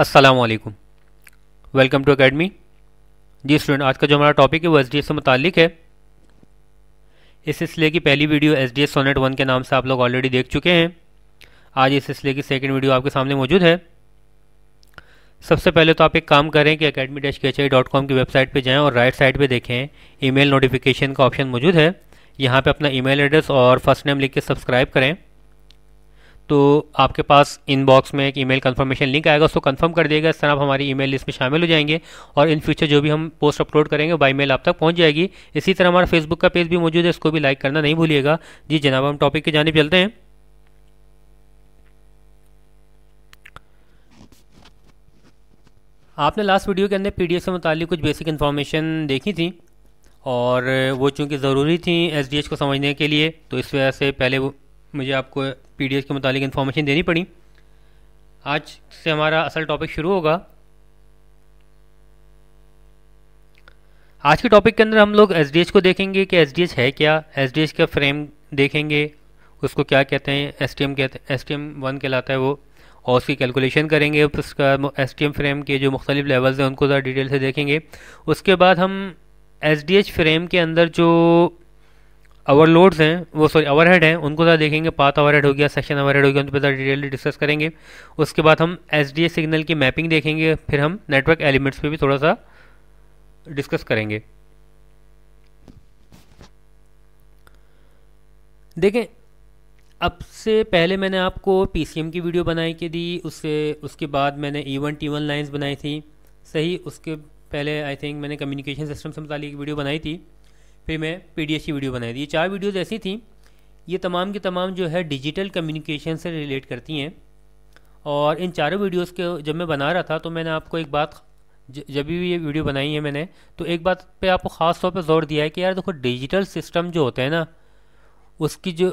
असलकम welcome to academy जी student आज का जो हमारा टॉपिक है वो एस से मुतालिक है इस सिलसिले की पहली video S D SONET one के नाम से आप लोग ऑलरेडी देख चुके हैं आज इस सिलसिले की सेकेंड वीडियो आपके सामने मौजूद है सबसे पहले तो आप एक काम करें कि अकेडमी डैश डॉट कॉम की वेबसाइट पर जाएँ और राइट साइड पर देखें ई मेल नोटिफिकेशन का ऑप्शन मौजूद है यहाँ पर अपना ई मेल एड्रेस और फर्स्ट नेम लिख के सब्सक्राइब करें तो आपके पास इनबॉक्स में एक ईमेल कंफर्मेशन लिंक आएगा उसको कंफर्म कर दिएगा इस तरह आप हमारी ईमेल लिस्ट में शामिल हो जाएंगे और इन फ्यूचर जो भी हम पोस्ट अपलोड करेंगे बाई मेल आप तक पहुंच जाएगी इसी तरह हमारा फेसबुक का पेज भी मौजूद है इसको भी लाइक करना नहीं भूलिएगा जी जनाब हम टॉपिक की जानब चलते हैं आपने लास्ट वीडियो के अंदर पी से मुतालिक कुछ बेसिक इन्फॉर्मेशन देखी थी और वो चूँकि ज़रूरी थी एस को समझने के लिए तो इस वजह से पहले वो मुझे आपको पी के मुतालिक इन्फॉर्मेशन देनी पड़ी आज से हमारा असल टॉपिक शुरू होगा आज के टॉपिक के अंदर हम लोग एस को देखेंगे कि एस है क्या एस का फ्रेम देखेंगे उसको क्या कहते हैं एस कहते हैं एस टी एम वन कहलाता है वो और उसकी कैलकुलेशन करेंगे उसका एस टी एम फ्रेम के जो मुख्तलिफ लेवल्स हैं उनको ज़रा डिटेल से देखेंगे उसके बाद हम एस डी एच फ्रेम के अंदर जो ओवरलोड्स हैं वो सॉरी अवर हेड हैं उनको ज़्यादा देखेंगे पाथ अवर हेड हो गया सेक्शन अवर हेड हो गया उन पर ज़्यादा डिटेल डिस्कस करेंगे उसके बाद हम एस सिग्नल की मैपिंग देखेंगे फिर हम नेटवर्क एलिमेंट्स पे भी थोड़ा सा डिस्कस करेंगे देखें अब से पहले मैंने आपको पीसीएम की वीडियो बनाई के दी उससे उसके बाद मैंने E one T one lines बनाई थी सही उसके पहले आई थिंक मैंने कम्युनिकेशन सिस्टम से मुतालिक वीडियो बनाई थी फिर मैं पी की वीडियो बनाई थी ये चार वीडियोज़ ऐसी थी ये तमाम की तमाम जो है डिजिटल कम्युनिकेशन से रिलेट करती हैं और इन चारों वीडियोस के जब मैं बना रहा था तो मैंने आपको एक बात जब भी ये वीडियो बनाई है मैंने तो एक बात पे आपको ख़ास तौर पे जोर दिया है कि यार देखो डिजिटल सिस्टम जो होता है ना उसकी जो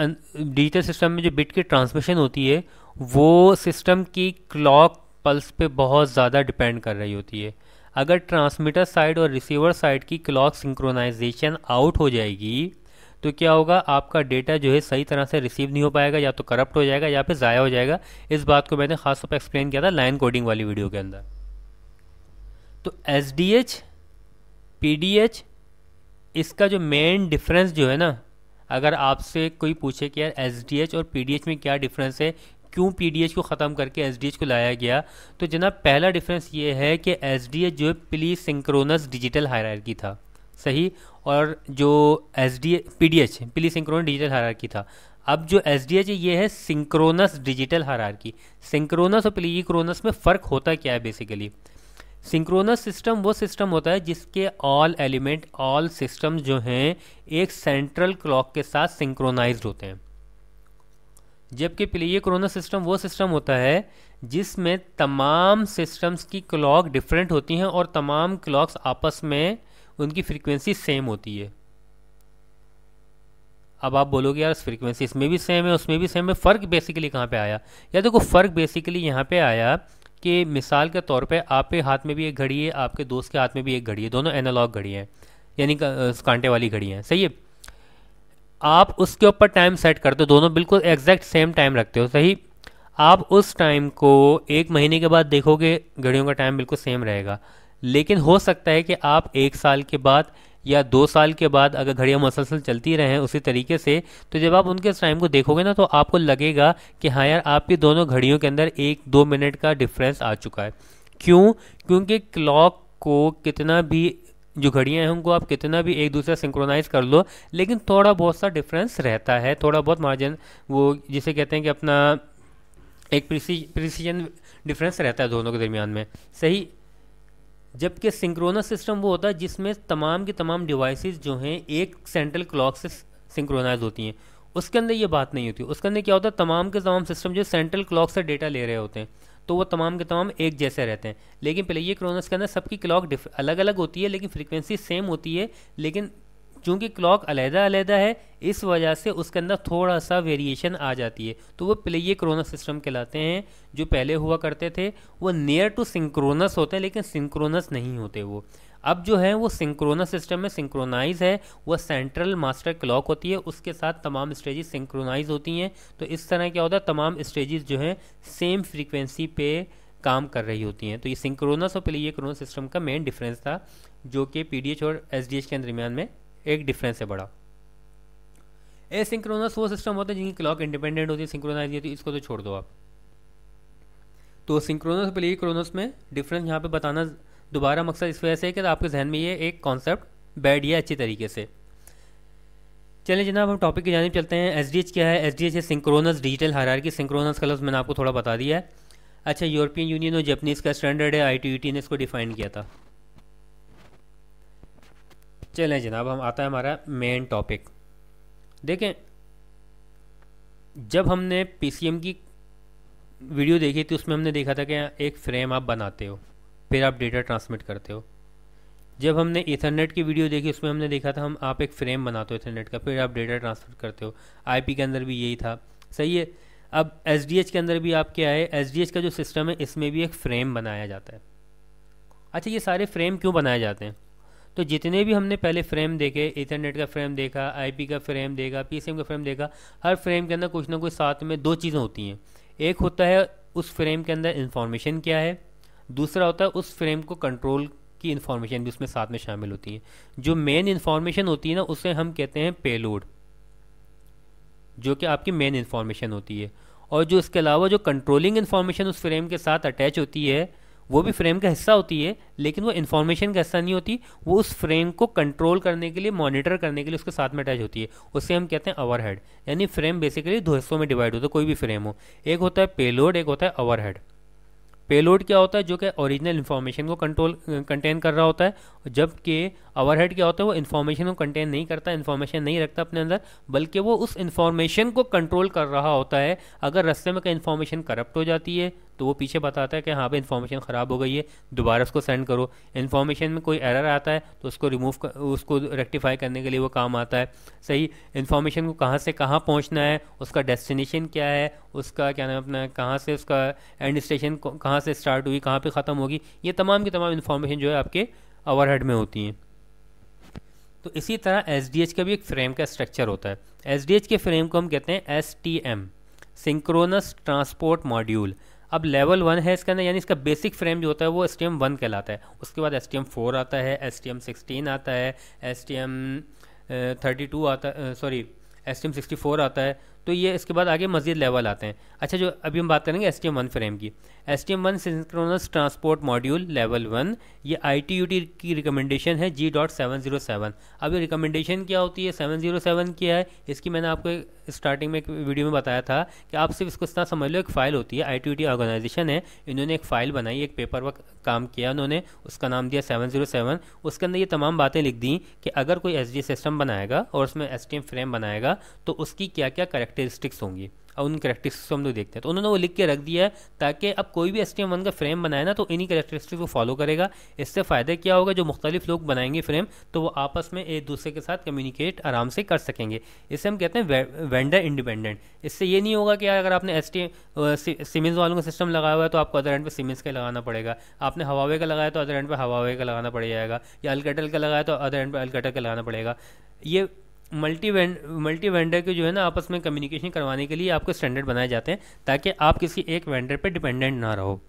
डिजिटल सिस्टम में जो बिट की ट्रांसमिशन होती है वो सिस्टम की क्लॉक पल्स पे बहुत ज़्यादा डिपेंड कर रही होती है अगर ट्रांसमीटर साइड और रिसीवर साइड की क्लॉक सिंक्रोनाइजेशन आउट हो जाएगी तो क्या होगा आपका डेटा जो है सही तरह से रिसीव नहीं हो पाएगा या तो करप्ट हो जाएगा या फिर ज़ाया हो जाएगा इस बात को मैंने खास तौर पर एक्सप्लेन किया था लाइन कोडिंग वाली वीडियो के अंदर तो S D H P D H इसका जो मेन डिफरेंस जो है ना अगर आपसे कोई पूछे कि यार एस डी एच और पी डी एच में क्या डिफरेंस है क्यों पीडीएच को ख़त्म करके एसडीएच को लाया गया तो जनाब पहला डिफरेंस ये है कि एसडीएच जो है प्ली सिंक्रोनस डिजिटल की था सही और जो एस डी पीडीएच प्ली सिंक्रोनस डिजिटल की था अब जो एस डी एच ये है सिंक्रोनस डिजिटल की सिंक्रोनस और प्लीक्रोनस में फ़र्क होता क्या है बेसिकली सिंक्रोनस सिस्टम वो सिस्टम होता है जिसके ऑल एलिमेंट ऑल सिस्टम जो हैं एक सेंट्रल क्लॉक के साथ सिंक्रोनाइज्ड होते हैं जबकि ये क्रोना सिस्टम वो सिस्टम होता है जिसमें तमाम सिस्टम्स की क्लॉक डिफरेंट होती हैं और तमाम क्लॉक्स आपस में उनकी फ्रीक्वेंसी सेम होती है अब आप बोलोगे यार फ्रीक्वेंसी इसमें भी सेम है उसमें भी सेम है फ़र्क बेसिकली कहाँ पे आया या देखो फ़र्क बेसिकली यहाँ पे आया कि मिसाल के तौर पे आपके हाथ में भी एक घड़ी है आपके दोस्त के हाथ में भी एक घड़ी है दोनों एनालॉग घड़ी हैं यानी कांटे वाली घड़ी हैं सही है आप उसके ऊपर टाइम सेट करते हो दोनों बिल्कुल एग्जैक्ट सेम टाइम रखते हो सही आप उस टाइम को एक महीने के बाद देखोगे घड़ियों का टाइम बिल्कुल सेम रहेगा लेकिन हो सकता है कि आप एक साल के बाद या दो साल के बाद अगर घड़ियाँ मुसलसल चलती रहें उसी तरीके से तो जब आप उनके इस टाइम को देखोगे ना तो आपको लगेगा कि हाँ यार आपकी दोनों घड़ियों के अंदर एक दो मिनट का डिफरेंस आ चुका है क्यों क्योंकि क्लॉक को कितना भी जो घड़ियाँ हैं उनको आप कितना भी एक दूसरे सिंक्रोनाइज कर लो लेकिन थोड़ा बहुत सा डिफरेंस रहता है थोड़ा बहुत मार्जिन वो जिसे कहते हैं कि अपना एक प्रिसीजन डिफरेंस रहता है दोनों के दरमियान में सही जबकि सिंक्रोनस सिस्टम वो होता है जिसमें तमाम की तमाम डिवाइसेस जो हैं एक सेंट्रल क्लॉक से सिंक्रोनाइज होती हैं उसके अंदर ये बात नहीं होती उसके अंदर क्या होता है तमाम के तमाम सिस्टम जो सेंट्रल क्लॉक से डेटा ले रहे होते हैं तो वो तमाम के तमाम एक जैसे रहते हैं लेकिन ये क्रोनस के अंदर सबकी क्लॉक अलग अलग होती है लेकिन फ्रीक्वेंसी सेम होती है लेकिन चूँकि क्लॉक अलहदा अलहदा है इस वजह से उसके अंदर थोड़ा सा वेरिएशन आ जाती है तो वो प्लेये क्रोना सिस्टम कहलाते हैं जो पहले हुआ करते थे वो नियर टू सिंक्रोनस होते हैं लेकिन सिंक्रोनस नहीं होते वो अब जो है वो सिंक्रोनस सिस्टम में सिंक्रोनाइज है वह सेंट्रल मास्टर क्लॉक होती है उसके साथ तमाम स्टेजेस सिंक्रोनाइज होती हैं तो इस तरह क्या होता है तमाम स्टेजेस जो हैं सेम फ्रीक्वेंसी पे काम कर रही होती हैं तो ये सिंक्रोनस और क्रोनस सिस्टम का मेन डिफरेंस था जो कि पी और एस के दरमियान में एक डिफरेंस है बड़ा एसिंक्रोनस वो सिस्टम होता है जिनकी क्लॉक इंडिपेंडेंट होती है सिंक्रोनाइज होती है इसको तो छोड़ दो आप तो सिंक्रोनस प्ले क्रोनस में डिफरेंस यहाँ पे बताना दोबारा मकसद इस वजह से है कि आपके जहन में ये एक कॉन्सेप्ट बैठ गया अच्छी तरीके से चलिए जनाब हम टॉपिक की जानब चलते हैं एस क्या है एस डी एच है सिंक्रोनस डिजिटल हरार की सिंक्रोनस का मैंने आपको थोड़ा बता दिया है अच्छा यूरोपियन यूनियन और जैपनीज़ का स्टैंडर्ड है आई टी ने इसको डिफाइन किया था चलें जनाब हम आता है हमारा मेन टॉपिक देखें जब हमने पीसीएम की वीडियो देखी थी उसमें हमने देखा था कि एक फ्रेम आप बनाते हो फिर आप डेटा ट्रांसमिट करते हो जब हमने इथरनेट की वीडियो देखी उसमें हमने देखा था हम आप एक फ्रेम बनाते हो इथरनेट का फिर आप डेटा ट्रांसफर करते हो आईपी के अंदर भी यही था सही है अब एसडीएच के अंदर भी आप क्या है एसडीएच का जो सिस्टम है इसमें भी एक फ्रेम बनाया जाता है अच्छा ये सारे फ्रेम क्यों बनाए जाते हैं तो जितने भी हमने पहले फ्रेम देखे इथरनेट का फ्रेम देखा आईपी का फ्रेम देखा पीसीएम का फ्रेम देखा हर फ्रेम के अंदर कुछ ना कुछ साथ में दो चीज़ें होती हैं एक होता है उस फ्रेम के अंदर इन्फॉर्मेशन क्या है दूसरा होता है उस फ्रेम को कंट्रोल की इन्फॉर्मेशन भी उसमें साथ में शामिल होती है जो मेन इन्फॉर्मेशन होती है ना उसे हम कहते हैं पेलोड जो कि आपकी मेन इन्फॉर्मेशन होती है और जो इसके अलावा जो कंट्रोलिंग इन्फॉर्मेशन उस फ्रेम के साथ अटैच होती है वो भी फ्रेम का हिस्सा होती है लेकिन वो इन्फॉर्मेशन का हिस्सा नहीं होती वो उस फ्रेम को कंट्रोल करने के लिए मॉनिटर करने के लिए उसके साथ में अटैच होती है उसे हम कहते हैं अवर हेड यानी फ्रेम बेसिकली दो हिस्सों में डिवाइड होता है कोई भी फ्रेम हो एक होता है पेलोड एक होता है अवर हेड पेलोड क्या होता है जो कि ओरिजिनल इन्फॉर्मेशन को कंट्रोल कंटेन कर रहा होता है जबकि ओवरहेड क्या होता है वो इन्फॉर्मेशन को कंटेन नहीं करता इन्फॉर्मेशन नहीं रखता अपने अंदर बल्कि वो उस इन्फॉर्मेशन को कंट्रोल कर रहा होता है अगर रस्ते में कहीं इन्फॉर्मेशन करप्ट हो जाती है तो वो पीछे बताता है कि हाँ पे इन्फॉर्मेशन ख़राब हो गई है दोबारा उसको सेंड करो इन्फॉर्मेशन में कोई एरर आता है तो उसको रिमूव कर, उसको रेक्टिफाई करने के लिए वो काम आता है सही इन्फॉर्मेशन को कहाँ से कहाँ पहुँचना है उसका डेस्टिनेशन क्या है उसका क्या नाम अपना कहाँ से उसका एंड स्टेशन कहाँ से स्टार्ट हुई कहाँ पर ख़त्म होगी ये तमाम की तमाम इन्फॉर्मेशन जो है आपके हेड में होती हैं तो इसी तरह एस का भी एक फ्रेम का स्ट्रक्चर होता है एस के फ्रेम को हम कहते हैं एस सिंक्रोनस ट्रांसपोर्ट मॉड्यूल अब लेवल वन है इसके अंदर यानी इसका बेसिक फ्रेम जो होता है वो एस टी एम वन कहलाता है उसके बाद एस टी एम फोर आता है एस टी एम सिक्सटीन आता है S T M thirty two आता sorry S T M sixty four आता है तो ये इसके बाद आगे मज़ीद लेवल आते हैं अच्छा जो अभी हम बात करेंगे S T M one frame की S T M one synchronous transport module level one ये आई टी यू टी की रिकमेंडेशन है G dot seven zero seven अब ये रिकमेंडेशन क्या होती है सेवन जीरो सेवन क्या है इसकी मैंने आपको स्टार्टिंग में एक वीडियो में बताया था कि आप सिर्फ इसको इतना समझ लो एक फ़ाइल होती है I T U T organization है इन्होंने एक फ़ाइल बनाई एक पेपर वर्क काम किया उन्होंने उसका नाम दिया सेवन जीरो सेवन उसके अंदर ये तमाम बातें लिख दी कि अगर कोई एस डी सिस्टम बनाएगा और उसमें एस टी एम फ्रेम बनाएगा तो उसकी क्या क्या करेक्टरिस्टिक्स होंगी अब उन करेक्टरिस्टिक्स को हम लोग देखते हैं तो उन्होंने वो लिख के रख दिया है ताकि अब कोई भी एस टी एम वन का फ्रेम बनाए ना तो इन्हीं करेक्टरिस्टिक्स को फॉलो करेगा इससे फ़ायदा क्या होगा जो मुख्तलिफ लोग बनाएंगे फ्रेम तो वो आपस में एक दूसरे के साथ कम्युनिकेट आराम से कर सकेंगे इसे हम कहते हैं वेंडर इंडिपेंडेंट इससे ये नहीं होगा कि अगर आपने एस टी सिमेंस वालों का सिस्टम लगाया हुआ है तो आपको अदर एंड पे सिमेंस का लगाना पड़ेगा आपने हवावे का लगाया तो अदर एंड पर हवावे का लगाना पड़ जाएगा या अलकटल का लगाया तो अदर एंड पे अलकटल का लगाना पड़ेगा ये मल्टी वेंड मल्टी वेंडर के जो है ना आपस में कम्युनिकेशन करवाने के लिए आपको स्टैंडर्ड बनाए जाते हैं ताकि आप किसी एक वेंडर पर डिपेंडेंट ना रहो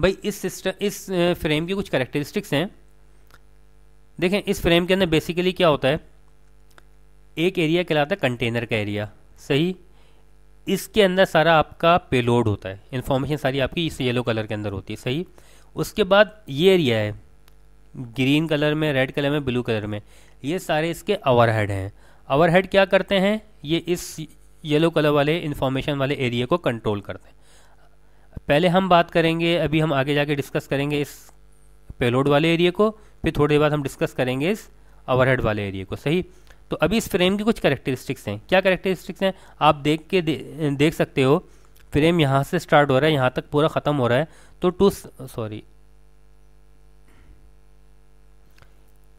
भाई इस सिस्टम इस फ्रेम की कुछ करेक्टरिस्टिक्स हैं देखें इस फ्रेम के अंदर बेसिकली क्या होता है एक एरिया कहलाता है कंटेनर का एरिया सही इसके अंदर सारा आपका पेलोड होता है इन्फॉर्मेशन सारी आपकी इस येलो कलर के अंदर होती है सही उसके बाद ये एरिया है ग्रीन कलर में रेड कलर में ब्लू कलर में ये सारे इसके ओवर हेड हैं ओवर हेड क्या करते हैं ये इस येलो कलर वाले इन्फॉर्मेशन वाले एरिया को कंट्रोल करते हैं पहले हम बात करेंगे अभी हम आगे जाके डिस्कस करेंगे इस पेलोड वाले एरिया को फिर थोड़ी बाद हम डिस्कस करेंगे इस ओवरहेड वाले एरिया को सही तो अभी इस फ्रेम की कुछ करेक्टरिस्टिक्स हैं क्या करेक्टरिस्टिक्स हैं आप देख के दे, देख सकते हो फ्रेम यहाँ से स्टार्ट हो रहा है यहाँ तक पूरा ख़त्म हो रहा है तो टू सॉरी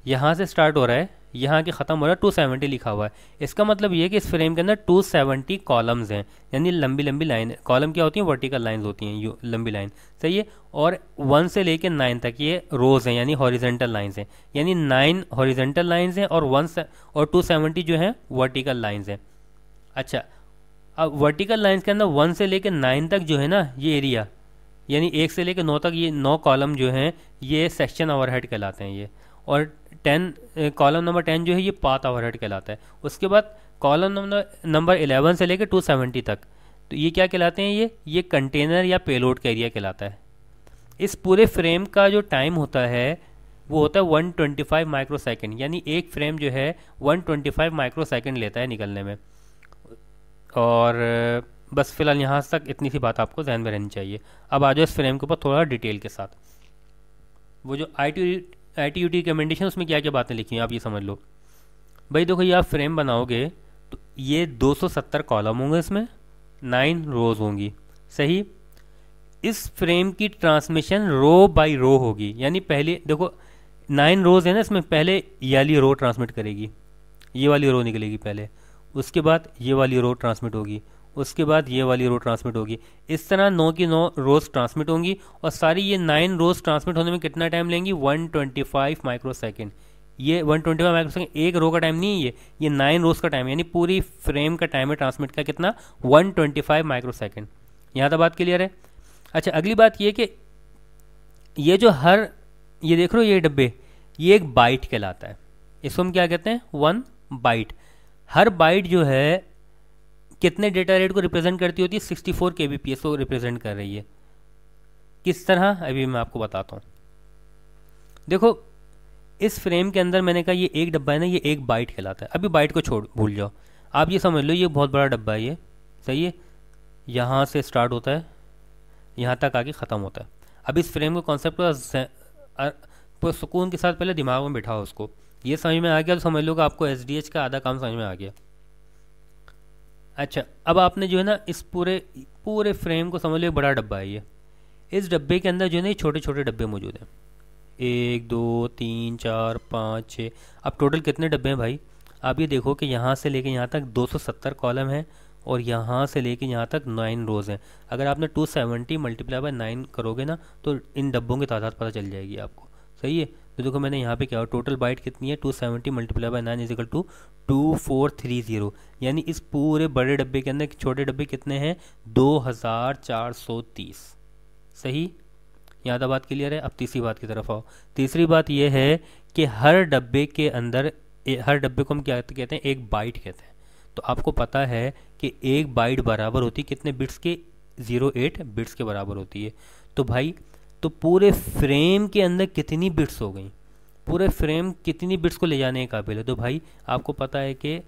यहाँ से स्टार्ट हो रहा है यहाँ के ख़त्म हो रहा है टू सेवेंटी लिखा हुआ है इसका मतलब ये कि इस फ्रेम के अंदर टू सेवेंटी कॉलम्स हैं यानी लंबी लंबी लाइन कॉलम क्या होती हैं वर्टिकल लाइन्स होती हैं लंबी लाइन सही है और वन से लेके नाइन तक ये रोज़ हैं यानी हॉरिजेंटल लाइन्स हैं यानी नाइन हॉरिजेंटल लाइन्स हैं और वन और टू जो हैं वर्टिकल लाइन्स हैं अच्छा अब वर्टिकल लाइन्स के अंदर वन से लेकर नाइन तक जो है ना ये एरिया यानी एक से लेकर नौ तक ये नौ कॉलम जो हैं ये सेक्शन ओवर कहलाते हैं ये और टेन कॉलम नंबर टेन जो है ये पाथ ओवरहेड कहलाता है उसके बाद कॉलम नंबर नंबर इलेवन से लेकर टू सेवेंटी तक तो ये क्या कहलाते हैं ये ये कंटेनर या पेलोड का एरिया कहलाता है इस पूरे फ्रेम का जो टाइम होता है वो होता है 125 ट्वेंटी फाइव माइक्रो सेकेंड यानी एक फ्रेम जो है 125 ट्वेंटी फाइव माइक्रो सेकेंड लेता है निकलने में और बस फिलहाल यहाँ तक इतनी सी बात आपको जहन में रहनी चाहिए अब आ जाओ इस फ्रेम के ऊपर थोड़ा डिटेल के साथ वो जो I I T U T recommendation उसमें क्या क्या बातें लिखी हैं आप ये समझ लो भाई देखो ये आप फ्रेम बनाओगे तो ये 270 कॉलम होंगे इसमें नाइन रोज होंगी सही इस फ्रेम की ट्रांसमिशन रो बाय रो होगी यानी पहले देखो नाइन रोज है ना इसमें पहले ये वाली रो ट्रांसमिट करेगी ये वाली रो निकलेगी पहले उसके बाद ये वाली रो ट्रांसमिट होगी उसके बाद ये वाली रो ट्रांसमिट होगी इस तरह नौ की नौ रोज ट्रांसमिट होंगी और सारी ये नाइन रोज ट्रांसमिट होने में कितना टाइम लेंगी 125 माइक्रो सेकेंड ये वन फाइव माइक्रो सेकेंड एक रो का टाइम नहीं है ये नाइन रोज का टाइम यानी पूरी फ्रेम का टाइम है ट्रांसमिट का कितना वन फाइव माइक्रो सेकेंड यहाँ तक बात क्लियर है अच्छा अगली बात ये कि ये जो हर ये देख रहे हो ये डब्बे ये एक बाइट कहलाता है इसको हम क्या कहते हैं वन बाइट हर बाइट जो है कितने डेटा रेट को रिप्रेजेंट करती होती है sixty four K B P S को रिप्रेजेंट कर रही है किस तरह अभी मैं आपको बताता हूँ देखो इस फ्रेम के अंदर मैंने कहा ये एक डब्बा है ना ये एक बाइट कहलाता है अभी बाइट को छोड़ भूल जाओ आप ये समझ लो ये बहुत बड़ा डब्बा है ये सही है यहाँ से स्टार्ट होता है यहाँ तक आके ख़त्म होता है अब इस फ्रेम को कॉन्सेप्ट सुकून के साथ पहले दिमाग में बैठा हो उसको ये समझ में आ गया तो समझ लो कि आपको एस का आधा काम समझ में आ गया अच्छा अब आपने जो है ना इस पूरे पूरे फ्रेम को समझ लो बड़ा डब्बा है ये इस डब्बे के अंदर जो है ना ये छोटे छोटे डब्बे मौजूद हैं एक दो तीन चार पाँच छः अब टोटल कितने डब्बे हैं भाई आप ये देखो कि यहाँ से लेके यहाँ तक 270 कॉलम हैं और यहाँ से लेके यहाँ तक नाइन रोज़ हैं अगर आपने 270 सेवेंटी मल्टीप्लाई बाई नाइन करोगे ना तो इन डब्बों की तादाद पता चल जाएगी आपको सही है तो देखो मैंने यहाँ पे क्या हो टोटल बाइट कितनी है two seventy multiply by nine is equal to two four three zero यानी इस पूरे बड़े डब्बे के अंदर छोटे डब्बे कितने हैं दो हज़ार चार सौ तीस सही यहाँ तो बात क्लियर है अब तीसरी बात की तरफ आओ तीसरी बात यह है कि हर डब्बे के अंदर हर डब्बे को हम क्या कहते हैं एक बाइट कहते हैं तो आपको पता है कि एक बाइट बराबर होती है कितने बिट्स के ज़ीरो एट बिट्स के बराबर होती है तो भाई तो पूरे फ्रेम के अंदर कितनी बिट्स हो गई पूरे फ्रेम कितनी बिट्स को ले जाने के काबिल है तो भाई आपको पता है कि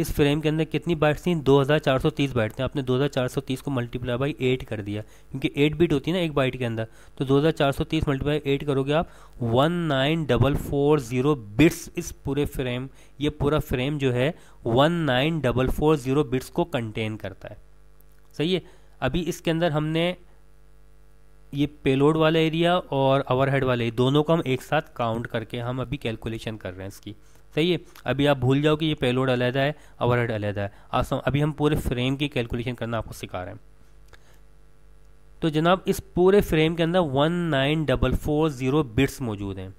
इस फ्रेम के अंदर कितनी बाइट्स थी 2430 बाइट थी आपने 2430 को मल्टीप्लाई बाई एट कर दिया क्योंकि एट बिट होती है ना एक बाइट के अंदर तो 2430 मल्टीप्लाई एट करोगे आप 19440 बिट्स इस पूरे फ्रेम ये पूरा फ्रेम जो है 19440 बिट्स को कंटेन करता है सही है अभी इसके अंदर हमने ये पेलोड वाला एरिया और अवर वाला वाले दोनों को हम एक साथ काउंट करके हम अभी कैलकुलेशन कर रहे हैं इसकी सही है अभी आप भूल जाओ कि ये पेलोड अलहदा है ओवरहेड अलहदा है आप अभी हम पूरे फ्रेम की कैलकुलेशन करना आपको सिखा रहे हैं तो जनाब इस पूरे फ्रेम के अंदर one nine double four zero bits मौजूद हैं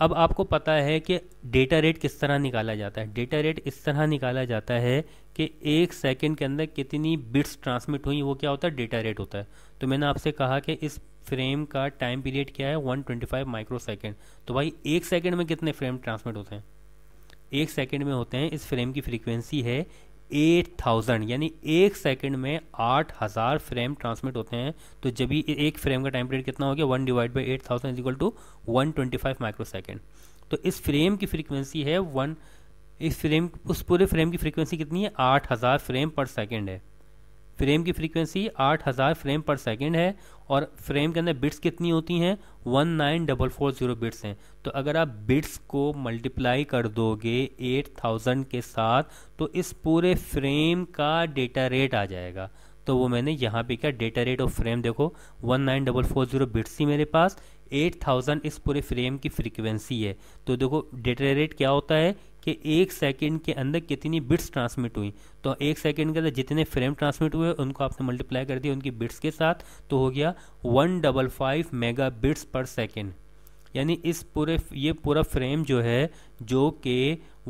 अब आपको पता है कि डेटा रेट किस तरह निकाला जाता है डेटा रेट इस तरह निकाला जाता है कि एक सेकंड के अंदर कितनी बिट्स ट्रांसमिट हुई वो क्या होता है डेटा रेट होता है तो मैंने आपसे कहा कि इस फ्रेम का टाइम पीरियड क्या है 125 माइक्रो सेकेंड तो भाई एक सेकेंड में कितने फ्रेम ट्रांसमिट होते हैं एक सेकेंड में होते हैं इस फ्रेम की फ्रीक्वेंसी है एट थाउजेंड यानी एक सेकंड में आठ हज़ार फ्रेम ट्रांसमिट होते हैं तो जब भी एक फ्रेम का टाइम पीरियड कितना हो गया one divide by eight thousand is equal to one twenty five माइक्रो सेकेंड तो इस फ्रेम की फ्रीक्वेंसी है वन इस फ्रेम उस पूरे फ्रेम की फ्रीक्वेंसी कितनी है आठ हज़ार फ्रेम पर सेकेंड है फ्रेम की फ्रीक्वेंसी 8000 फ्रेम पर सेकंड है और फ्रेम के अंदर बिट्स कितनी होती हैं one nine double four zero bits हैं तो अगर आप बिट्स को मल्टीप्लाई कर दोगे 8000 के साथ तो इस पूरे फ्रेम का डेटा रेट आ जाएगा तो वो मैंने यहाँ पे क्या डेटा रेट ऑफ फ्रेम देखो one nine double four zero bits ही मेरे पास 8000 इस पूरे फ्रेम की फ्रीक्वेंसी है तो देखो डेटा रेट क्या होता है कि एक सेकंड के अंदर कितनी बिट्स ट्रांसमिट हुई तो एक सेकंड के अंदर जितने फ्रेम ट्रांसमिट हुए उनको आपने मल्टीप्लाई कर दिया उनकी बिट्स के साथ तो हो गया one double five mega bits per second यानी इस पूरे ये पूरा फ्रेम जो है जो कि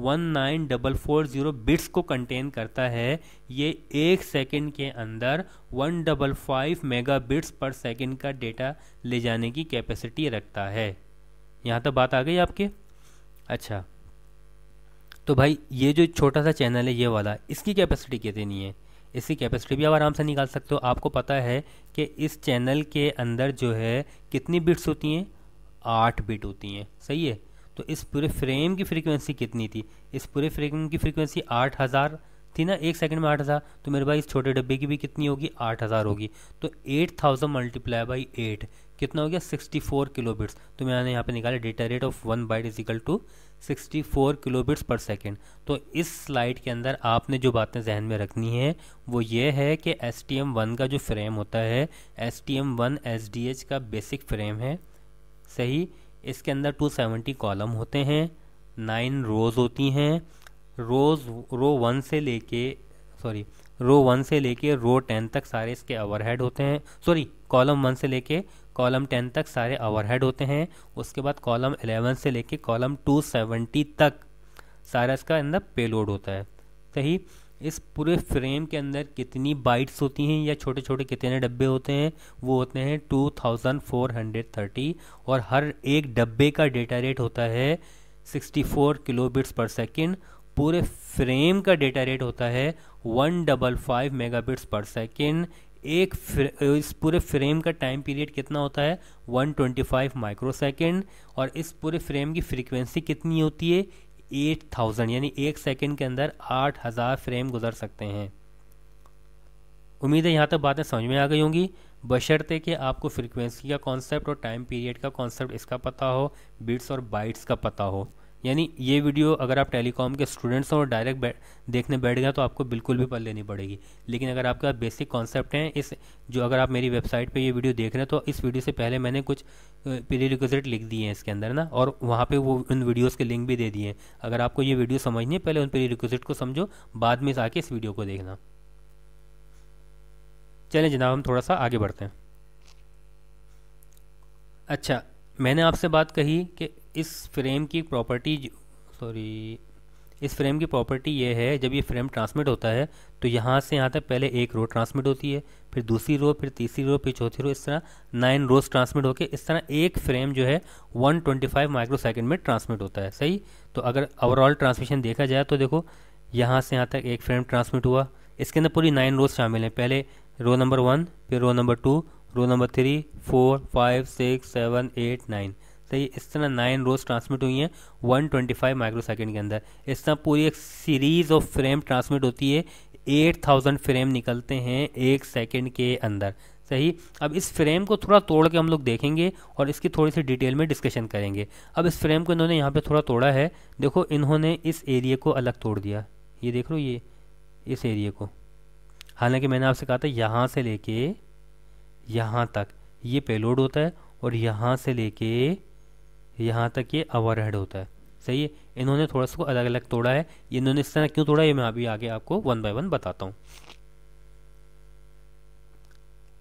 one nine double four zero bits को कंटेन करता है ये एक सेकेंड के अंदर one double five mega bits per second का डेटा ले जाने की कैपेसिटी रखता है यहाँ तक बात आ गई आपके अच्छा तो भाई ये जो छोटा सा चैनल है ये वाला इसकी कैपेसिटी कितनी है इसकी कैपेसिटी भी आप आराम से निकाल सकते हो आपको पता है कि इस चैनल के अंदर जो है कितनी बिट्स होती हैं आठ बिट होती हैं सही है तो इस पूरे फ्रेम की फ्रीक्वेंसी कितनी थी इस पूरे फ्रेम की फ्रीक्वेंसी आठ हज़ार थी ना एक सेकंड में आठ हज़ार तो मेरे भाई इस छोटे डब्बे की भी कितनी होगी आठ हज़ार होगी तो eight thousand multiply by eight कितना हो गया सिक्सटी फोर किलो बिट्स तो मैंने यहाँ पे निकाला data rate of one byte is equal to 64 kilobits per second तो इस स्लाइड के अंदर आपने जो बातें जहन में रखनी है वो ये है कि एस टी एम वन का जो फ्रेम होता है S T M one S D H का बेसिक फ्रेम है सही इसके अंदर 270 कॉलम होते हैं नाइन रोज़ होती हैं रोज़ रो वन से लेके सॉरी रो वन से लेके रो टेन तक सारे इसके ओवरहेड होते हैं सॉरी कॉलम वन से लेके कॉलम टेन तक सारे ओवरहेड होते हैं उसके बाद कॉलम एलेवन से लेके कॉलम टू सेवेंटी तक सारा इसका अंदर पेलोड होता है सही इस पूरे फ्रेम के अंदर कितनी बाइट्स होती हैं या छोटे छोटे कितने डब्बे होते हैं वो होते हैं 2430 और हर एक डब्बे का डेटा रेट होता है 64 किलोबिट्स पर सेकंड पूरे फ्रेम का डेटा रेट होता है one double five megabits per second एक इस पूरे फ्रेम का टाइम पीरियड कितना होता है 125 माइक्रोसेकंड और इस पूरे फ्रेम की फ्रीक्वेंसी कितनी होती है 8000 यानी एक सेकंड के अंदर 8000 फ्रेम गुजर सकते हैं उम्मीद है यहाँ तक बातें समझ में आ गई होंगी बशर्ते कि आपको फ्रीक्वेंसी का कॉन्सेप्ट और टाइम पीरियड का कॉन्सेप्ट इसका पता हो बिट्स और बाइट्स का पता हो यानी ये वीडियो अगर आप टेलीकॉम के स्टूडेंट्स हैं और डायरेक्ट बैठ देखने बैठ गए तो आपको बिल्कुल भी पल लेनी पड़ेगी लेकिन अगर आपका बेसिक कॉन्सेप्ट है इस जो अगर आप मेरी वेबसाइट पे ये वीडियो देख रहे हैं तो इस वीडियो से पहले मैंने कुछ प्री रिक्विजिट लिख दिए हैं इसके अंदर ना और वहाँ पर वो उन वीडियोज़ के लिंक भी दे दिए हैं अगर आपको ये वीडियो समझनी है पहले उन प्री रिक्विजिट को समझो बाद में आके इस वीडियो को देखना चलें जनाब हम थोड़ा सा आगे बढ़ते हैं अच्छा मैंने आपसे बात कही कि इस फ्रेम की प्रॉपर्टी सॉरी इस फ्रेम की प्रॉपर्टी ये है जब ये फ्रेम ट्रांसमिट होता है तो यहाँ से यहाँ तक पहले एक रो ट्रांसमिट होती है फिर दूसरी रो फिर तीसरी रो फिर चौथी रो इस तरह नाइन रोज ट्रांसमिट होकर इस तरह एक फ्रेम जो है 125 माइक्रो सेकेंड में ट्रांसमिट होता है सही तो अगर ओवरऑल ट्रांसमिशन देखा जाए तो देखो यहाँ से यहाँ तक एक फ्रेम ट्रांसमिट हुआ इसके अंदर पूरी नाइन रोज शामिल हैं पहले रो नंबर वन फिर row number two row number three four five six seven eight nine सही इस तरह नाइन रोज ट्रांसमिट हुई हैं 125 माइक्रो सेकेंड के अंदर इस तरह पूरी एक सीरीज ऑफ फ्रेम ट्रांसमिट होती है 8000 फ्रेम निकलते हैं एक सेकेंड के अंदर सही अब इस फ्रेम को थोड़ा तोड़ के हम लोग देखेंगे और इसकी थोड़ी सी डिटेल में डिस्कशन करेंगे अब इस फ्रेम को इन्होंने यहाँ पे थोड़ा तोड़ा है देखो इन्होंने इस एरिए को अलग तोड़ दिया ये देख लो ये इस एरिए को हालांकि मैंने आपसे कहा था यहाँ से लेके यहाँ तक ये पेलोड होता है और यहाँ से लेके यहाँ तक ये अवर हेड होता है सही है इन्होंने थोड़ा सा अलग अलग तोड़ा है इन्होंने इस तरह क्यों तोड़ा ये मैं अभी आगे आपको वन बाय वन बताता हूँ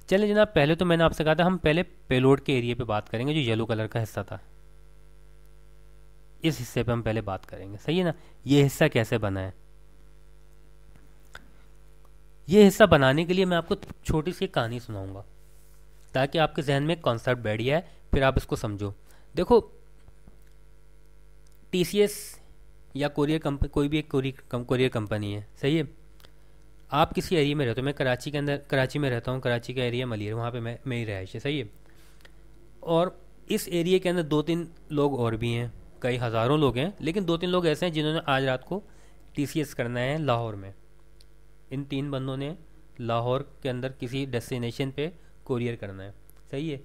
चलिए जनाब पहले तो मैंने आपसे कहा था हम पहले पेलोड के एरिया पे बात करेंगे जो येलो कलर का हिस्सा था इस हिस्से पे हम पहले बात करेंगे सही है ना ये हिस्सा कैसे बना है ये हिस्सा बनाने के लिए मैं आपको छोटी सी कहानी सुनाऊंगा ताकि आपके जहन में कॉन्सेप्ट बैठ जाए फिर आप इसको समझो देखो टी या कोरियर कंपनी कोई भी एक कोरियर कंपनी है सही है आप किसी एरिया में रहते हो मैं कराची के अंदर कराची में रहता हूँ कराची का एरिया मलियर वहाँ पे मैं मेरी रहाइश है सही है और इस एरिया के अंदर दो तीन लोग और भी हैं कई हज़ारों लोग हैं लेकिन दो तीन लोग ऐसे हैं जिन्होंने आज रात को टी करना है लाहौर में इन तीन बंदों ने लाहौर के अंदर किसी डेस्टिनेशन पे कोरियर करना है सही है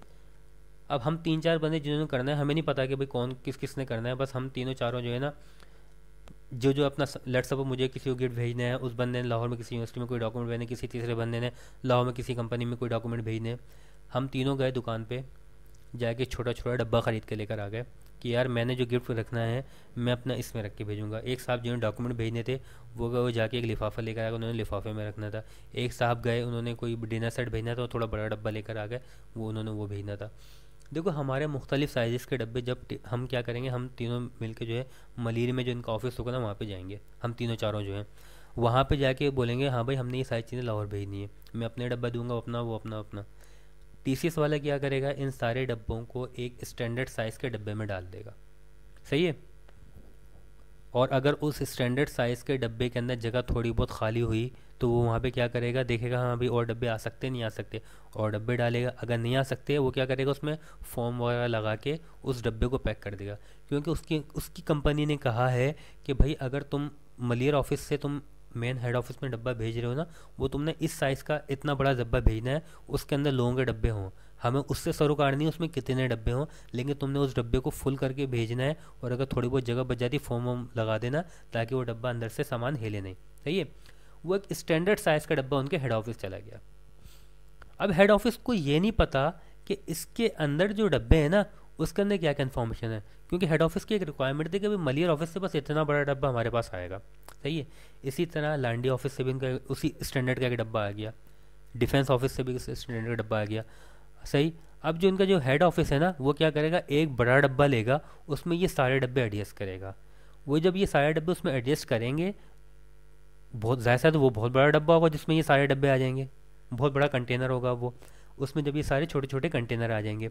अब हम तीन चार बंदे जिन्होंने करना है हमें नहीं पता कि भाई कौन किस किसने करना है बस हम तीनों चारों जो है ना जो जो अपना लेट सपोज मुझे किसी को गिफ्ट भेजना है उस बंदे ने लाहौर में किसी यूनिवर्सिटी में कोई डॉक्यूमेंट भेजने किसी तीसरे बंदे ने लाहौर में किसी कंपनी में कोई डॉक्यूमेंट भेजने हम तीनों गए दुकान पर जाके छोटा छोटा डब्बा ख़रीद के लेकर आ गए कि यार मैंने जो गिफ्ट रखना है मैं अपना इसमें रख के भेजूँगा एक साहब जिन्होंने डॉक्यूमेंट भेजने थे वो गए वो जाके एक लिफाफा लेकर आया उन्होंने लिफाफे में रखना था एक साहब गए उन्होंने कोई डिनर सेट भेजना था थोड़ा बड़ा डब्बा लेकर आ गए वो उन्होंने वो भेजना था देखो हमारे मुख्तलिफ साइज़ के डब्बे जब हम क्या करेंगे हम तीनों मिल जो है मलिर में जो इनका ऑफिस होगा ना वहाँ पर जाएंगे हम तीनों चारों जो हैं वहाँ पर जाके बोलेंगे हाँ भाई हमने ये सारी चीज़ें लाहौर भेजनी है मैं अपने डब्बा दूंगा अपना वो अपना अपना टी वाला क्या करेगा इन सारे डब्बों को एक स्टैंडर्ड साइज़ के डब्बे में डाल देगा सही है और अगर उस स्टैंडर्ड साइज़ के डब्बे के अंदर जगह थोड़ी बहुत खाली हुई तो वो वहाँ पे क्या करेगा देखेगा हाँ अभी और डब्बे आ सकते नहीं आ सकते और डब्बे डालेगा अगर नहीं आ सकते वो क्या करेगा उसमें फॉर्म वगैरह लगा के उस डब्बे को पैक कर देगा क्योंकि उसकी उसकी कंपनी ने कहा है कि भाई अगर तुम मलियर ऑफिस से तुम मेन हेड ऑफिस में डब्बा भेज रहे हो ना वो तुमने इस साइज़ का इतना बड़ा डब्बा भेजना है उसके अंदर लोगों के डब्बे हों हमें उससे सरोकार नहीं उसमें कितने डब्बे हों लेकिन तुमने उस डब्बे को फुल करके भेजना है और अगर थोड़ी बहुत जगह बच जाती फॉर्म वॉर्म लगा देना ताकि वो डब्बा अंदर से सामान हेले नहीं सही है वो एक स्टैंडर्ड साइज़ का डब्बा उनके हेड ऑफिस चला गया अब हेड ऑफिस को ये नहीं पता कि इसके अंदर जो डब्बे हैं ना उसके अंदर क्या क्या इन्फॉर्मेशन है क्योंकि हेड ऑफिस की एक रिक्वायरमेंट थी कि भाई मलियर ऑफिस से बस इतना बड़ा डब्बा हमारे पास आएगा सही है इसी तरह लांडी ऑफिस से भी इनका उसी स्टैंडर्ड का एक डब्बा आ गया डिफेंस ऑफिस से भी स्टैंडर्ड का डब्बा आ गया सही अब जो इनका जो हेड ऑफिस है ना वो क्या करेगा एक बड़ा डब्बा लेगा उसमें ये सारे डब्बे एडजस्ट करेगा वो जब ये सारे डब्बे उसमें एडजस्ट करेंगे बहुत ज़्यादा तो वो बहुत बड़ा डब्बा होगा जिसमें ये सारे डब्बे आ जाएंगे बहुत बड़ा कंटेनर होगा वो उसमें जब ये सारे छोटे छोटे कंटेनर आ जाएंगे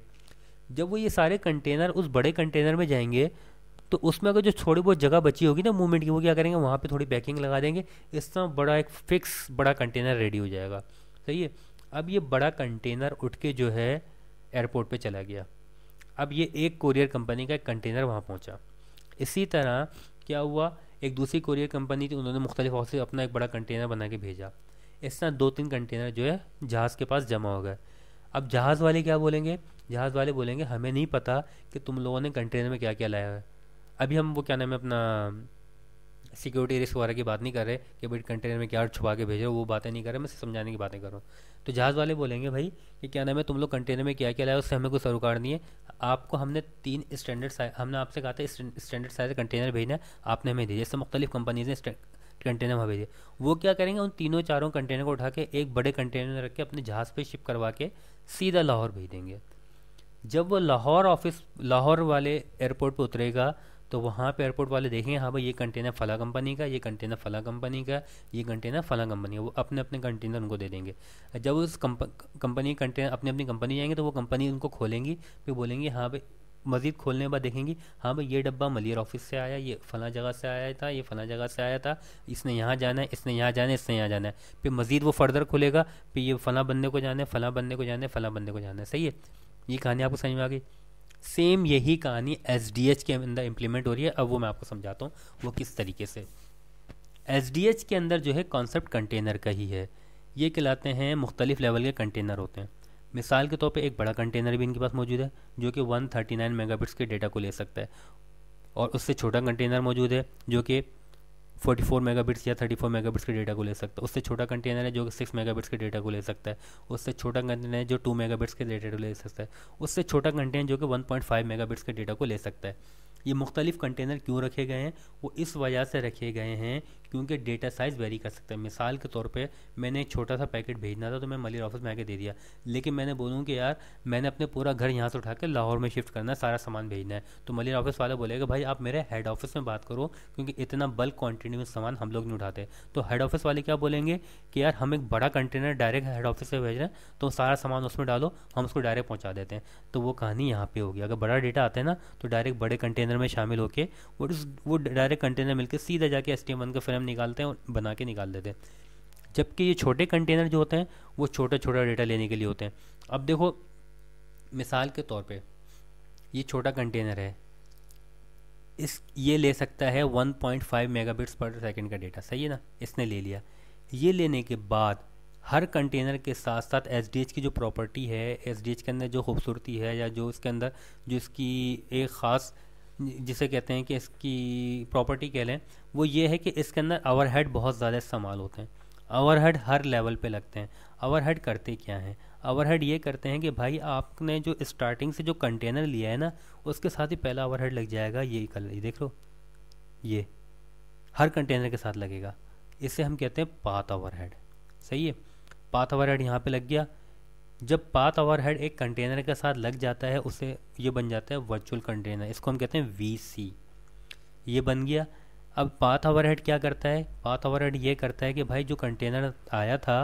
जब वो ये सारे कंटेनर उस बड़े कंटेनर में जाएंगे तो उसमें अगर जो थोड़ी बहुत जगह बची होगी ना मूवमेंट की वो क्या करेंगे वहाँ पे थोड़ी पैकिंग लगा देंगे इस तरह बड़ा एक फिक्स बड़ा कंटेनर रेडी हो जाएगा सही है अब ये बड़ा कंटेनर उठ के जो है एयरपोर्ट पे चला गया अब ये एक कोरियर कंपनी का एक कंटेनर वहाँ पहुँचा इसी तरह क्या हुआ एक दूसरी कोरियर कंपनी थी उन्होंने मुख्तलिफ से अपना एक बड़ा कंटेनर बना के भेजा इस तरह दो तीन कंटेनर जो है जहाज़ के पास जमा हो गए अब जहाज़ वाले क्या बोलेंगे जहाज़ वाले बोलेंगे हमें नहीं पता कि तुम लोगों ने कंटेनर में क्या क्या लाया है अभी हम वो क्या नाम है अपना सिक्योरिटी रिस्क वगैरह की बात नहीं कर रहे कि भाई कंटेनर में क्या छुपा के भेज रहे हो वो बातें नहीं कर रहे मैं समझाने की बातें कर रहा हूँ तो जहाज़ वाले बोलेंगे भाई कि क्या नाम है तुम लोग कंटेनर में क्या क्या लाया उससे हमें कोई सरोकार नहीं है आपको हमने तीन स्टैंडर्ड साइज हमने आपसे कहा था स्टैंडर्ड साइज कंटेनर भेजना आपने हमें दीजिए जैसे मुख्तलिफ कंपनीज ने कंटेनर वहाँ भेजे वो क्या करेंगे उन तीनों चारों कंटेनर को उठा के एक बड़े कंटेनर में रख के अपने जहाज़ पर शिप करवा के सीधा लाहौर भेज देंगे जब वो लाहौर ऑफिस लाहौर वाले एयरपोर्ट पर उतरेगा तो वहाँ पे एयरपोर्ट वाले देखेंगे हाँ भाई ये कंटेनर फ़ला कंपनी का ये कंटेनर फ़ला कंपनी का ये कंटेनर फ़ला कंपनी का वो अपने अपने कंटेनर उनको दे देंगे जब उस कंपनी कंटेनर अपनी अपनी कंपनी जाएंगे तो वो कंपनी उनको खोलेंगी फिर बोलेंगे हाँ भाई मज़ीद खोलने के बाद देखेंगे हाँ भाई ये डब्बा मलियर ऑफिस से आया ये फ़लाँ जगह से आया था ये फ़लाँ जगह से आया था इसने यहाँ जाना है इसने यहाँ जाना है इसने यहाँ जाना है फिर मज़ीद वो फर्दर खुलेगा फिर ये फ़लाँ बंदे को जाना है फ़लाँ बंदे को जाना है फ़लाँ बंदे को जाना है सही है ये कहानी आपको समझ में आ गई सेम यही कहानी एस के अंदर इम्प्लीमेंट हो रही है अब वो मैं आपको समझाता हूँ वो किस तरीके से एस के अंदर जो है कॉन्सेप्ट कंटेनर का ही है ये कहलाते हैं मुख्तलिफ़ लेवल के कंटेनर होते हैं मिसाल के तौर पे एक बड़ा कंटेनर भी इनके पास मौजूद है जो कि 139 मेगाबिट्स के डेटा को ले सकता है और उससे छोटा कंटेनर मौजूद है जो कि 44 मेगाबिट्स या 34 मेगाबिट्स के डेटा को ले सकता है उससे छोटा कंटेनर है जो कि 6 मेगाबिट्स के डेटा को ले सकता है उससे छोटा कंटेनर है जो 2 मेगाबिट्स के डेटा को ले सकता है उससे छोटा कंटेनर जो कि 1.5 मेगाबिट्स के डेटा को ले सकता है ये मुख्तलिफ कंटेनर क्यों रखे गए हैं वो इस वजह से रखे गए हैं क्योंकि डेटा साइज़ वेरी कर सकता है मिसाल के तौर पर मैंने एक छोटा सा पैकेट भेजना था तो मैं मलिर ऑफिस में आके दे दिया लेकिन मैंने बोलूँ कि यार मैंने अपने पूरा घर यहाँ से उठा कर लाहौर में शिफ्ट करना है सारा सामान भेजना है तो मलिर ऑफिस बोले बोलेगा भाई आप मेरे हेड ऑफिस में बात करो क्योंकि इतना बल्क क्वान्टिटी में सामान हम लोग नहीं उठाते तो हेड ऑफिस वाले क्या बोलेंगे कि यार हम एक बड़ा कंटेनर डायरेक्ट हेड ऑफिस से भेज रहे हैं तो सारा सामान उसमें डालो हम उसको डायरेक्ट पहुँचा देते हैं तो वो कहानी यहाँ पर होगी अगर बड़ा डेटा आता है ना तो डायरेक्ट बड़े कंटेनर में शामिल होकर वो डायरेक्ट कंटेनर मिलकर सीधा जाके एस टी एम वन का फिल्म हम निकालते हैं और बना के निकाल देते हैं जबकि ये छोटे कंटेनर जो होते हैं वो छोटा छोटा डेटा लेने के लिए होते हैं अब देखो मिसाल के तौर पे ये छोटा कंटेनर है इस ये ले सकता है 1.5 मेगाबिट्स पर सेकंड का डेटा सही है ना इसने ले लिया ये लेने के बाद हर कंटेनर के साथ साथ एस की जो प्रॉपर्टी है एस के अंदर जो खूबसूरती है या जो इसके अंदर जो इसकी एक ख़ास जिसे कहते हैं कि इसकी प्रॉपर्टी कह लें वो ये है कि इसके अंदर आवर हेड बहुत ज़्यादा इस्तेमाल होते हैं आवर हेड हर लेवल पे लगते हैं आवर हेड करते क्या हैं आवर हेड ये करते हैं कि भाई आपने जो स्टार्टिंग से जो कंटेनर लिया है ना उसके साथ ही पहला आवर हेड लग जाएगा ये कलर ये देख लो ये हर कंटेनर के साथ लगेगा इसे हम कहते हैं पाथ ओवर हेड सही है पाथ ओवर हेड यहाँ पर लग गया जब पाथ ओवर हेड एक कंटेनर के साथ लग जाता है उसे ये बन जाता है वर्चुअल कंटेनर इसको हम कहते हैं वी ये बन गया अब पाथ ओवर हेड क्या करता है पाथ ओवर हेड ये करता है कि भाई जो कंटेनर आया था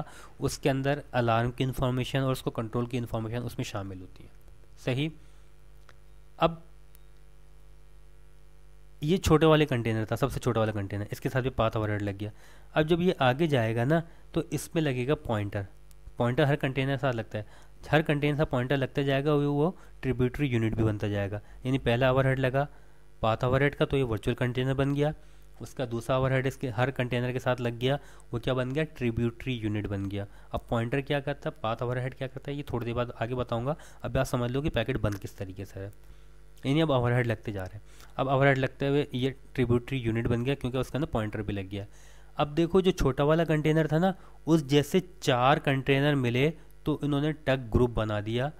उसके अंदर अलार्म की इन्फॉर्मेशन और उसको कंट्रोल की इन्फॉर्मेशन उसमें शामिल होती है सही अब ये छोटे वाले कंटेनर था सबसे छोटा वाला कंटेनर इसके साथ भी पाथ ओवर हेड लग गया अब जब ये आगे जाएगा ना तो इसमें लगेगा पॉइंटर पॉइंटर हर कंटेनर साथ लगता है हर कंटेनर सा पॉइंटर लगता जाएगा वो वो ट्रिब्यूटरी यूनिट भी हाँ। बनता जाएगा यानी पहला ओवर हेड लगा पाथ ओवर हेड का तो ये वर्चुअल कंटेनर बन गया उसका दूसरा ओवर हेड इसके हर कंटेनर के साथ लग गया वो क्या बन गया ट्रिब्यूटरी यूनिट बन गया अब पॉइंटर क्या करता है पाथ ओवर हेड क्या करता है ये थोड़ी देर बाद आगे बताऊंगा अब आप समझ लो कि पैकेट बंद किस तरीके से है यानी अब ओवर लगते जा रहे हैं अब ओवर लगते हुए ये ट्रिब्यूटरी यूनिट बन गया क्योंकि उसके अंदर पॉइंटर भी लग गया अब देखो जो छोटा वाला कंटेनर था ना उस जैसे चार कंटेनर मिले तो इन्होंने टग ग्रुप बना दिया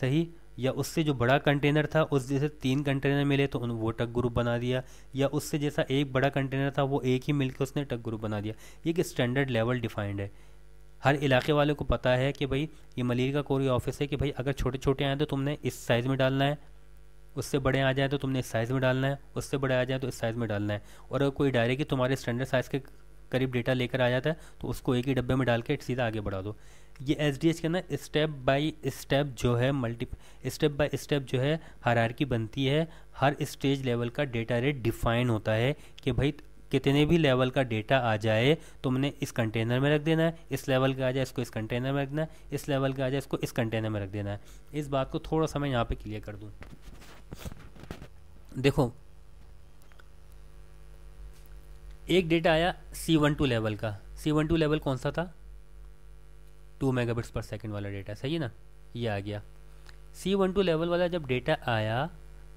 सही या उससे जो बड़ा कंटेनर था उस जैसे तीन कंटेनर मिले तो उन वो टग ग्रुप बना दिया या उससे जैसा एक बड़ा कंटेनर था वो एक ही मिलकर उसने टग ग्रुप बना दिया ये कि स्टैंडर्ड लेवल डिफाइंड है हर इलाके वाले को पता है कि भाई ये मलेरिया का कोई ऑफिस है कि भाई अगर छोटे छोटे आए तो तुमने इस साइज़ में डालना है उससे बड़े आ जाए तो तुमने इस साइज़ में डालना है उससे बड़े आ जाए तो इस साइज़ में डालना है और अगर कोई डायरेक्ट कि तुम्हारे स्टैंडर्ड साइज़ के करीब डेटा लेकर आ जाता है तो उसको एक ही डब्बे में डाल के सीधा आगे बढ़ा दो ये एस डी एच के अंदर स्टेप बाई स्टेप जो है मल्टी स्टेप बाई स्टेप जो है हरारकी बनती है हर स्टेज लेवल का डेटा रेट डिफाइन होता है कि भाई कितने भी लेवल का डेटा आ जाए तो इस कंटेनर में रख देना है इस लेवल का आ जाए इसको इस कंटेनर में रखना है इस लेवल का आ जाए इसको इस कंटेनर में रख देना है इस बात को थोड़ा सा मैं यहाँ पे क्लियर कर दूँ देखो एक डेटा आया सी वन टू लेवल का सी वन टू लेवल कौन सा था टू मेगाबिट्स पर सेकेंड वाला डेटा सही है ना ये आ गया सी वन टू लेवल वाला जब डेटा आया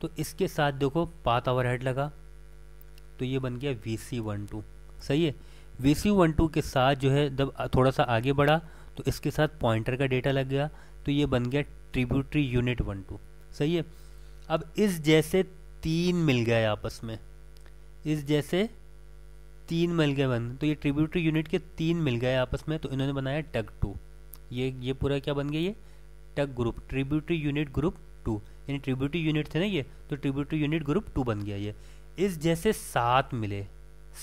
तो इसके साथ देखो पाथ आवर हेड लगा तो ये बन गया वी सी वन टू सही है वी सी वन टू के साथ जो है जब थोड़ा सा आगे बढ़ा तो इसके साथ पॉइंटर का डेटा लग गया तो ये बन गया ट्रिब्यूटरी यूनिट वन टू सही है अब इस जैसे तीन मिल गए आपस में इस जैसे तीन मिल गए वन तो ये ट्रिब्यूटरी यूनिट के तीन मिल गए आपस में तो इन्होंने बनाया टग टू ये ये पूरा क्या बन गया ये TUG group tributary unit group two यानी ट्रिब्यूटरी यूनिट थे ना ये तो ट्रिब्यूटरी यूनिट ग्रुप टू बन गया ये इस जैसे सात मिले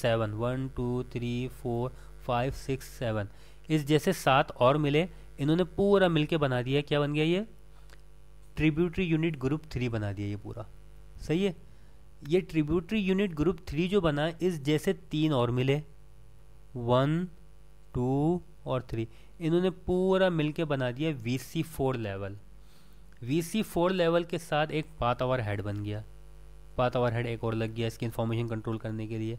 seven one two three four five six seven इस जैसे सात और मिले इन्होंने पूरा मिलके बना दिया क्या बन गया ये ट्रिब्यूटरी यूनिट ग्रुप थ्री बना दिया ये पूरा सही है ये ट्रिब्यूटरी यूनिट ग्रुप थ्री जो बना इस जैसे तीन और मिले वन टू और थ्री इन्होंने पूरा मिलके बना दिया V C four level V C four level के साथ एक पाथ आवर हेड बन गया पाथ आवर हेड एक और लग गया इसकी इन्फॉर्मेशन कंट्रोल करने के लिए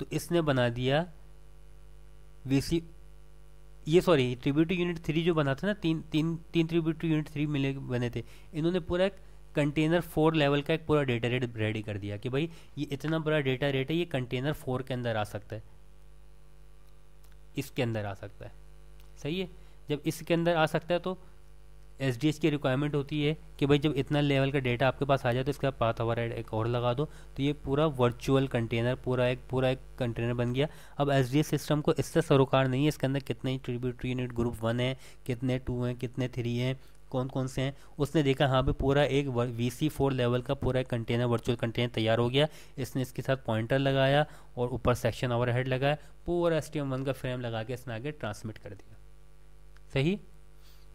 तो इसने बना दिया वी सी ये सॉरी ट्रिब्यूटरी यूनिट थ्री जो बना था ना तीन तीन तीन ट्रिब्यूटरी यूनिट थ्री मिले बने थे इन्होंने पूरा एक कंटेनर फोर लेवल का एक पूरा डेटा रेट रेडी कर दिया कि भाई ये इतना बड़ा डेटा रेट है ये कंटेनर फोर के अंदर आ सकता है इसके अंदर आ सकता है सही है जब इसके अंदर आ सकता है तो एस डी एस की रिक्वायरमेंट होती है कि भाई जब इतना लेवल का डेटा आपके पास आ जाए तो इसका पाथ ओवर हेड एक और लगा दो तो ये पूरा वर्चुअल कंटेनर पूरा एक पूरा एक कंटेनर बन गया अब एस डी एस सिस्टम को इससे सरोकार नहीं है इसके अंदर कितने ट्रिब्यूटरी यूनिट ग्रुप वन है कितने टू हैं कितने थ्री हैं कौन कौन से हैं उसने देखा हाँ भाई पूरा एक वी सी फोर लेवल का पूरा एक कंटेनर वर्चुअल कंटेनर तैयार हो गया इसने इसके साथ पॉइंटर लगाया और ऊपर सेक्शन ओवर हेड लगाया पूरा एस टी एम वन का फ्रेम लगा के इसने आगे ट्रांसमिट कर दिया सही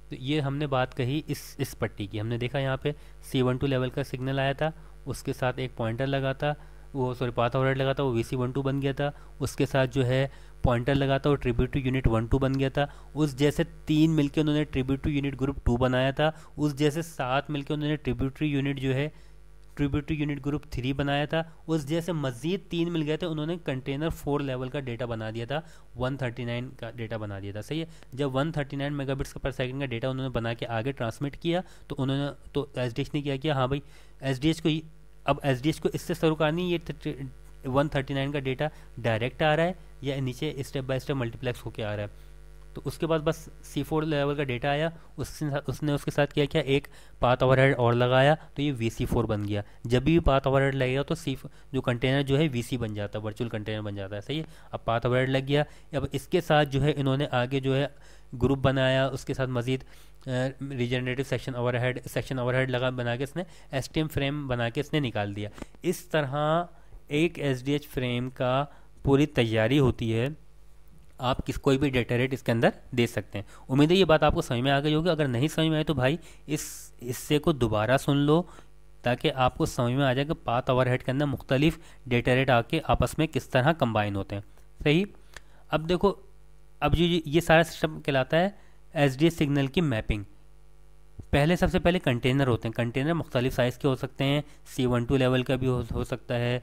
तो ये हमने बात कही इस इस पट्टी की हमने देखा यहाँ पे सी वन टू लेवल का सिग्नल आया था उसके साथ एक पॉइंटर लगा था वो सॉरी पाथ ऑफ लगा था वो वी सी वन टू बन गया था उसके साथ जो है पॉइंटर लगा था वो ट्रिब्यूटरी यूनिट वन टू बन गया था उस जैसे तीन मिलके उन्होंने ट्रिब्यूटरी यूनिट ग्रुप टू बनाया था उस जैसे सात मिलके उन्होंने ट्रिब्यूटरी यूनिट जो है ट्रिब्यूटरी यूनिट ग्रुप थ्री बनाया था उस जैसे मजीद तीन मिल गए थे उन्होंने कंटेनर फोर लेवल का डेटा बना दिया था 139 का डेटा बना दिया था सही है जब 139 मेगाबिट्स पर सेकंड का डेटा उन्होंने बना के आगे ट्रांसमिट किया तो उन्होंने तो एस ने क्या किया हाँ भाई एस को अब एस को इससे शुरू करनी ये थर्टी वन नाइन का डेटा डायरेक्ट आ रहा है या नीचे स्टेप बाय स्टेप मल्टीप्लेक्स होके आ रहा है तो उसके बाद बस सी फोर लेवल का डेटा आया उसने उसने उसके साथ क्या किया एक पाथ ओवर हेड और लगाया तो ये वी सी फोर बन गया जब भी पाथ ओवर हेड लगेगा तो सी जो कंटेनर जो है वी सी बन जाता है वर्चुअल कंटेनर बन जाता है सही है अब पाथ ओवर हेड लग गया अब इसके साथ जो है इन्होंने आगे जो है ग्रुप बनाया उसके साथ मज़ीद regenerative section overhead section overhead लगा बना के इसने एस फ्रेम बना के इसने निकाल दिया इस तरह एक एस फ्रेम का पूरी तैयारी होती है आप किस कोई भी डेटा रेट इसके अंदर दे सकते हैं उम्मीद है ये बात आपको समझ में आ गई होगी अगर नहीं समझ में आए तो भाई इस हिस्से को दोबारा सुन लो ताकि आपको समझ में आ जाए कि पाथ ओवर हेड के अंदर मुख्तलिफ डेटा रेट आके आपस में किस तरह कंबाइन होते हैं सही अब देखो अब जो ये सारा सिस्टम कहलाता है एस सिग्नल की मैपिंग पहले सबसे पहले कंटेनर होते हैं कंटेनर मुख्तलिफ साइज़ के हो सकते हैं सी वन टू लेवल का भी हो, हो सकता है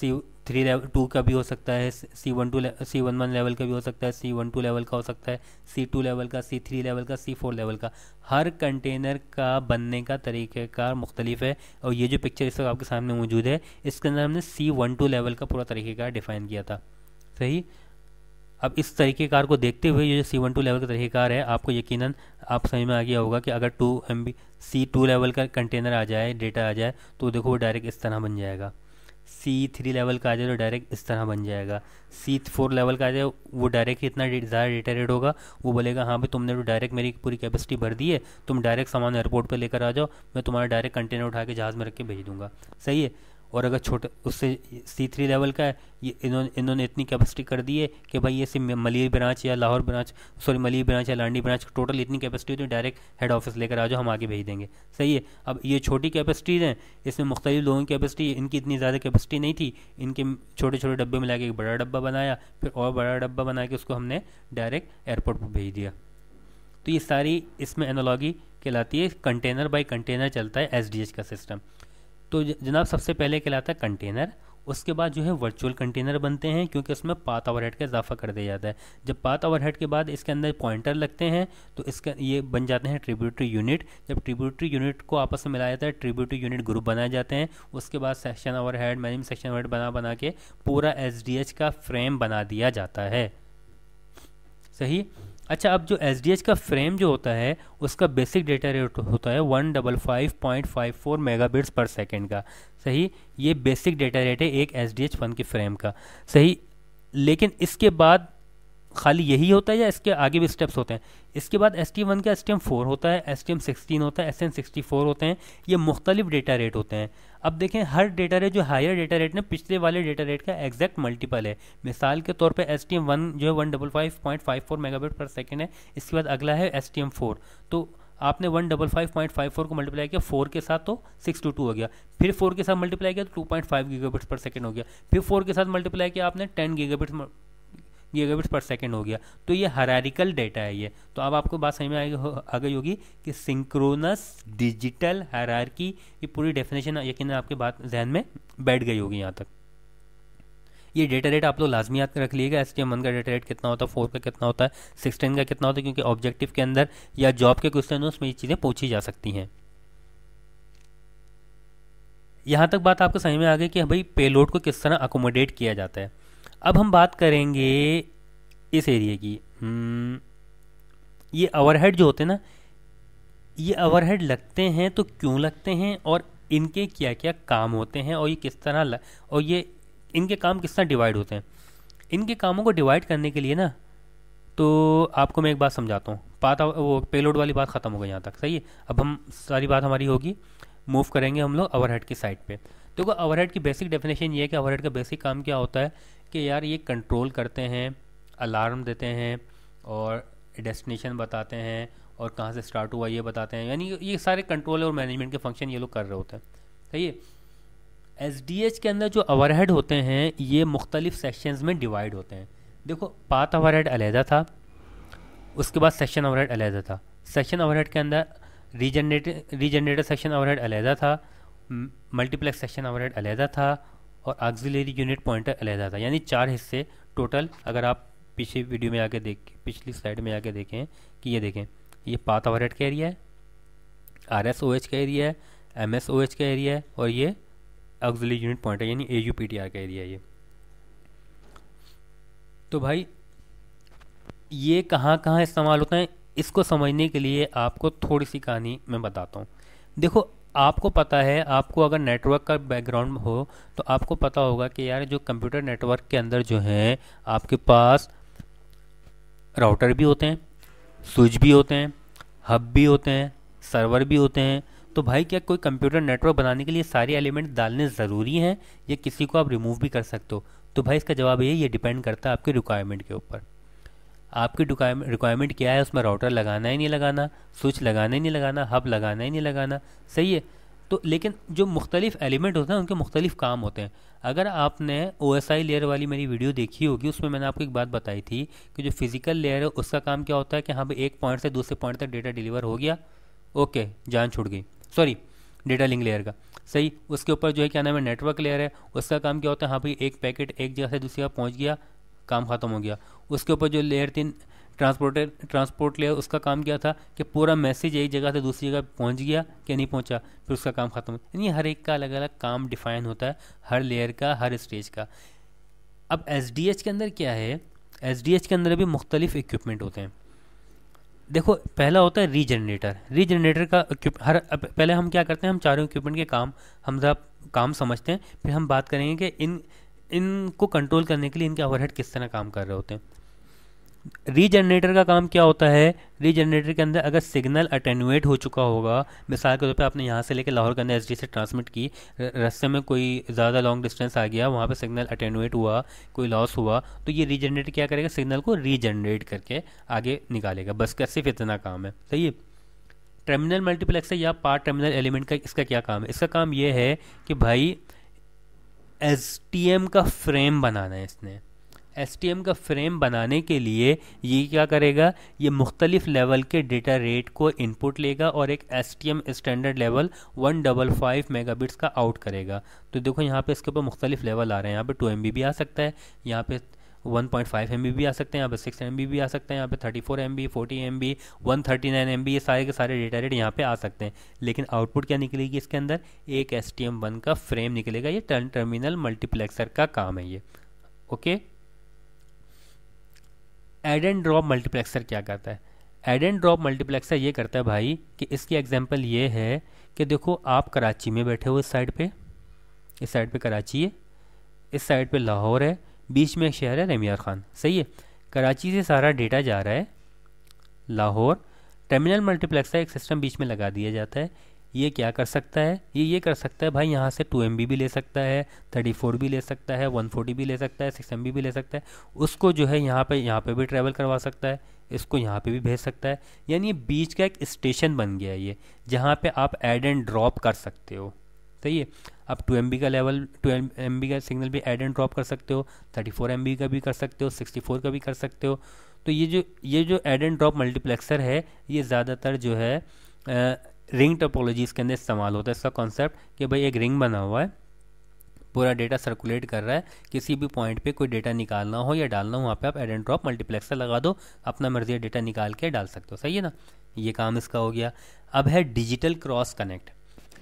सी थ्री लेवल टू का भी हो सकता है C one two C one one level का भी हो सकता है सी वन टू लेवल का हो सकता है सी टू लेवल का सी थ्री लेवल का सी फोर लेवल का हर कंटेनर का बनने का तरीक़ेकार मुख्तलिफ है और ये जो पिक्चर इस वक्त आपके सामने मौजूद है इसके अंदर हमने सी वन टू लेवल का पूरा तरीक़ेकार डिफ़ाइन किया था सही अब इस तरीके कार को देखते हुए ये सी वन टू लेवल का तरीके कार है आपको यकीनन आप समझ में आ गया होगा कि अगर two M B C two level का कंटेनर आ जाए डेटा आ जाए तो देखो वो डायरेक्ट इस तरह बन जाएगा सी थ्री लेवल का आ जाए तो डायरेक्ट इस तरह बन जाएगा सी फोर लेवल का आ जाए वो डायरेक्ट इतना ज़्यादा डेटा रेट होगा वो बोलेगा हाँ भाई तुमने तो डायरेक्ट मेरी पूरी कैपेसिटी भर दी है तुम डायरेक्ट सामान एयरपोर्ट पर लेकर आ जाओ मैं तुम्हारा डायरेक्ट कंटेनर उठा के जहाज़ में रख के भेज दूँगा सही है और अगर छोटे उससे सी थ्री लेवल का है ये इन्होंने इन्होंने इतनी कैपेसिटी कर दी है कि भाई ये सिर्फ मलिर ब्रांच या Lahore branch sorry Malir branch या लांडी ब्रांच टोटल इतनी कैपेसिटी होती है डायरेक्ट हेड ऑफिस लेकर आ जाओ हम आगे भेज देंगे सही है अब ये छोटी कैपेसिटीज़ हैं इसमें मुख्तलिफ लोगों की कैपेसिटी इनकी इतनी ज़्यादा कैपेसिटी नहीं थी इनके छोटे छोटे डब्बे में ला एक बड़ा डब्बा बनाया फिर और बड़ा डब्बा बना के उसको हमने डायरेक्ट एयरपोर्ट पर भेज दिया तो ये सारी इसमें एनोलॉजी कहलाती है कंटेनर बाई कंटेनर चलता है एस का सिस्टम तो जनाब सबसे पहले कहलाता है कंटेनर उसके बाद जो है वर्चुअल कंटेनर बनते हैं क्योंकि उसमें पात ओवर हेड का इजाफा कर दिया जाता है जब पात ओवर हेड के बाद इसके अंदर पॉइंटर लगते हैं तो इसके ये बन जाते हैं ट्रिब्यूटरी यूनिट जब ट्रिब्यूटरी यूनिट को आपस में मिलाया जाता है ट्रिब्यूटरी यूनिट ग्रुप बनाए जाते हैं उसके बाद सेक्शन ओवर हेड मैनिम सेक्शन ओवर बना बना के पूरा एस का फ्रेम बना दिया जाता है सही अच्छा अब जो एस का फ्रेम जो होता है उसका बेसिक डेटा रेट होता है one double five point five four mega bits per second का सही ये बेसिक डेटा रेट है एक एस डी एच वन के फ्रेम का सही लेकिन इसके बाद खाली यही होता है या इसके आगे भी स्टेप्स होते हैं इसके बाद एस टी वन का एस टी एम फोर होता है एस टी एम सिक्सटीन होता है एस एन सिक्सटी फोर होते हैं ये मुख्तलिफ डेटा रेट होते हैं अब देखें हर डेटा रेट जो हायर डेटा रेट ने पिछले वाले डेटा रेट का एग्जैक्ट मल्टीपल है मिसाल के तौर पर एस टी एम वन जो है one double five point five four megabit per second है इसके बाद अगला है एस टी एम फोर तो आपने one double five point five four को मल्टीप्लाई किया फोर के साथ तो सिक्स टू टू हो गया फिर फोर के साथ मल्टीप्लाई किया तो two point five gigabits per second हो गया फिर फोर के साथ मल्टीप्लाई किया आपने ten gigabits gigabits per second हो गया तो ये हरारिकल डेटा है ये तो अब आपको बात समझ में आ गई होगी कि सिंक्रोनस डिजिटल हरारकी ये पूरी डेफिनेशन यकीन आपके बात जहन में बैठ गई होगी यहाँ तक ये डेटा रेट आप लोग लाजमी याद रख लीजिएगा एस टी एम वन का डेटा रेट कितना होता है फोर का कितना होता है सिक्सटीन का कितना होता है क्योंकि ऑब्जेक्टिव के अंदर या जॉब के क्वेश्चन उसमें ये चीज़ें पूछी जा सकती हैं यहाँ तक बात आपको समझ में आ गई कि भाई पेलोड को किस तरह अकोमोडेट किया जाता है अब हम बात करेंगे इस एरिए की हम्म, ये ओवरहेड जो होते हैं ना ये ओवरहेड लगते हैं तो क्यों लगते हैं और इनके क्या क्या काम होते हैं और ये किस तरह ल, और ये इनके काम किस तरह डिवाइड होते हैं इनके कामों को डिवाइड करने के लिए ना तो आपको मैं एक बात समझाता हूँ पाता वो पेलोड वाली बात ख़त्म हो गई यहाँ तक सही है अब हम सारी बात हमारी होगी मूव करेंगे हम लोग ओवरहेड की साइड पे देखो तो ओवरहेड की बेसिक डेफिनेशन ये है कि ओवरहेड का बेसिक काम क्या होता है कि यार ये कंट्रोल करते हैं अलार्म देते हैं और डेस्टिनेशन बताते हैं और कहाँ से स्टार्ट हुआ ये बताते हैं यानी ये सारे कंट्रोल और मैनेजमेंट के फंक्शन ये लोग कर रहे होते हैं सही है एस के अंदर जो ओवर हेड होते हैं ये मुख्तलिफ सेक्शंस में डिवाइड होते हैं देखो पाथ ओवर हेड अलहदा था उसके बाद सेक्शन ओवर हेड अलहदा था सेक्शन ओवर हेड के अंदर regenerator regenerator section overhead अलहदा था मल्टीप्लेक्स सेक्शन ओवर हेड अलहदा था और ऑक्सिलरी यूनिट पॉइंटर अलहदा था यानी चार हिस्से टोटल अगर आप पिछली वीडियो में आके देख पिछली स्लाइड में आके देखें कि ये देखें ये पाथ ऑफ रेड का एरिया है आर एस ओ एच का एरिया है एम एस ओ एच का एरिया है और ये ऑक्सिलरी यूनिट पॉइंटर यानी A U P T R का एरिया है ये तो भाई ये कहाँ कहाँ इस्तेमाल होते हैं इसको समझने के लिए आपको थोड़ी सी कहानी मैं बताता हूँ देखो आपको पता है आपको अगर नेटवर्क का बैकग्राउंड हो तो आपको पता होगा कि यार जो कंप्यूटर नेटवर्क के अंदर जो है आपके पास राउटर भी होते हैं स्विच भी होते हैं हब भी होते हैं सर्वर भी होते हैं तो भाई क्या कोई कंप्यूटर नेटवर्क बनाने के लिए सारे एलिमेंट डालने ज़रूरी हैं या किसी को आप रिमूव भी कर सकते हो तो भाई इसका जवाब ये ये डिपेंड करता है आपके रिक्वायरमेंट के ऊपर आपकी रिक्वायरमेंट क्या है उसमें राउटर लगाना ही नहीं लगाना स्विच लगाना ही नहीं लगाना हब लगाना ही नहीं लगाना सही है तो लेकिन जो मुख्तलिफ एलिमेंट होते हैं उनके मुख्तलिफ काम होते हैं अगर आपने ओ एस आई लेयर वाली मेरी वीडियो देखी होगी उसमें मैंने आपको एक बात बताई थी कि जो फिज़िकल लेयर है उसका काम क्या होता है कि हाँ भाई एक पॉइंट से दूसरे पॉइंट तक डेटा डिलीवर हो गया ओके जान छुट गई सॉरी डेटा लिंक लेयर का सही उसके ऊपर जो है क्या नाम है नेटवर्क लेयर है उसका काम क्या होता है हाँ भाई एक पैकेट एक जगह से दूसरी जगह पहुँच गया काम ख़त्म हो गया उसके ऊपर जो लेयर तीन ट्रांसपोर्टेड ट्रांसपोर्ट लेयर उसका काम क्या था कि पूरा मैसेज एक जगह से दूसरी जगह पहुंच गया कि नहीं पहुंचा फिर उसका काम ख़त्म यानी हर एक का अलग अलग काम डिफाइन होता है हर लेयर का हर स्टेज का अब एस के अंदर क्या है एस के अंदर भी मुख्तलिफ इक्विपमेंट होते हैं देखो पहला होता है रीजनरेटर रीजनरेटर का हर पहले हम क्या करते हैं हम चारों इक्विपमेंट के काम हम जब काम समझते हैं फिर हम बात करेंगे कि इन इनको कंट्रोल करने के लिए इनके ओवरहेड किस तरह काम कर रहे होते हैं रीजनरेटर का काम क्या होता है रीजनरेटर के अंदर अगर सिग्नल अटेनुएट हो चुका होगा मिसाल के तौर पे आपने यहाँ से लेकर लाहौर के अंदर एस से ट्रांसमिट की रास्ते में कोई ज़्यादा लॉन्ग डिस्टेंस आ गया वहाँ पे सिग्नल अटेनुएट हुआ कोई लॉस हुआ तो ये रीजनरेटर क्या करेगा सिग्नल को रीजनरेट करके आगे निकालेगा बस का सिर्फ इतना काम है सही है टर्मिनल मल्टीप्लेक्स या पार्ट टर्मिनल एलिमेंट का इसका क्या काम है इसका काम यह है कि भाई एस टी एम का फ्रेम बनाना है इसने एस टी एम का फ्रेम बनाने के लिए ये क्या करेगा ये मुख्तलिफ लेवल के डेटा रेट को इनपुट लेगा और एक S T M standard level one double five megabits का आउट करेगा तो देखो यहाँ पे इसके ऊपर मुख्तलिफ लेवल आ रहे हैं यहाँ पे टू एम बी भी आ सकता है यहाँ पे one point five M B भी आ सकते हैं यहाँ पे सिक्स एम बी भी आ सकते हैं यहाँ पे thirty four M B forty M B one thirty nine M B ये सारे के सारे डेटा रेट यहाँ पे आ सकते हैं लेकिन आउटपुट क्या निकलेगी इसके अंदर एक एस टी एम वन का फ्रेम निकलेगा ये टर्मिनल मल्टीप्लेक्सर का काम है ये okay add and drop multiplexer क्या करता है एड एंड ड्रॉप मल्टीप्लेक्सर ये करता है भाई कि इसकी एग्जाम्पल ये है कि देखो आप कराची में बैठे हो इस साइड पे इस साइड पे कराची है इस साइड पे लाहौर है बीच में एक शहर है रेमियार खान सही है कराची से सारा डेटा जा रहा है लाहौर टर्मिनल मल्टीप्लेक्स का एक सिस्टम बीच में लगा दिया जाता है ये क्या कर सकता है ये ये कर सकता है भाई यहाँ से टू एम भी ले सकता है थर्टी फोर भी ले सकता है वन फोर्टी भी ले सकता है सिक्स एम भी ले सकता है उसको जो है यहाँ पे यहाँ पे भी ट्रैवल करवा सकता है इसको यहाँ पे भी भेज सकता है यानी बीच का एक स्टेशन बन गया है ये जहाँ पे आप एड एंड ड्रॉप कर सकते हो सही है आप टू एम का लेवल टू एम का सिग्नल भी एड एंड ड्रॉप कर सकते हो थर्टी फोर एम का भी कर सकते हो सिक्सटी फोर का भी कर सकते हो तो ये जो ये जो एड एंड ड्रॉप मल्टीप्लेक्सर है ये ज़्यादातर जो है रिंग टोपोलॉजीज़ के अंदर इस्तेमाल होता है इसका कॉन्सेप्ट कि भाई एक रिंग बना हुआ है पूरा डेटा सर्कुलेट कर रहा है किसी भी पॉइंट पे कोई डेटा निकालना हो या डालना हो वहाँ पे आप एड एंड ड्रॉप मल्टीप्लेक्सर लगा दो अपना मर्जी डेटा निकाल के डाल सकते हो सही है ना ये काम इसका हो गया अब है digital cross connect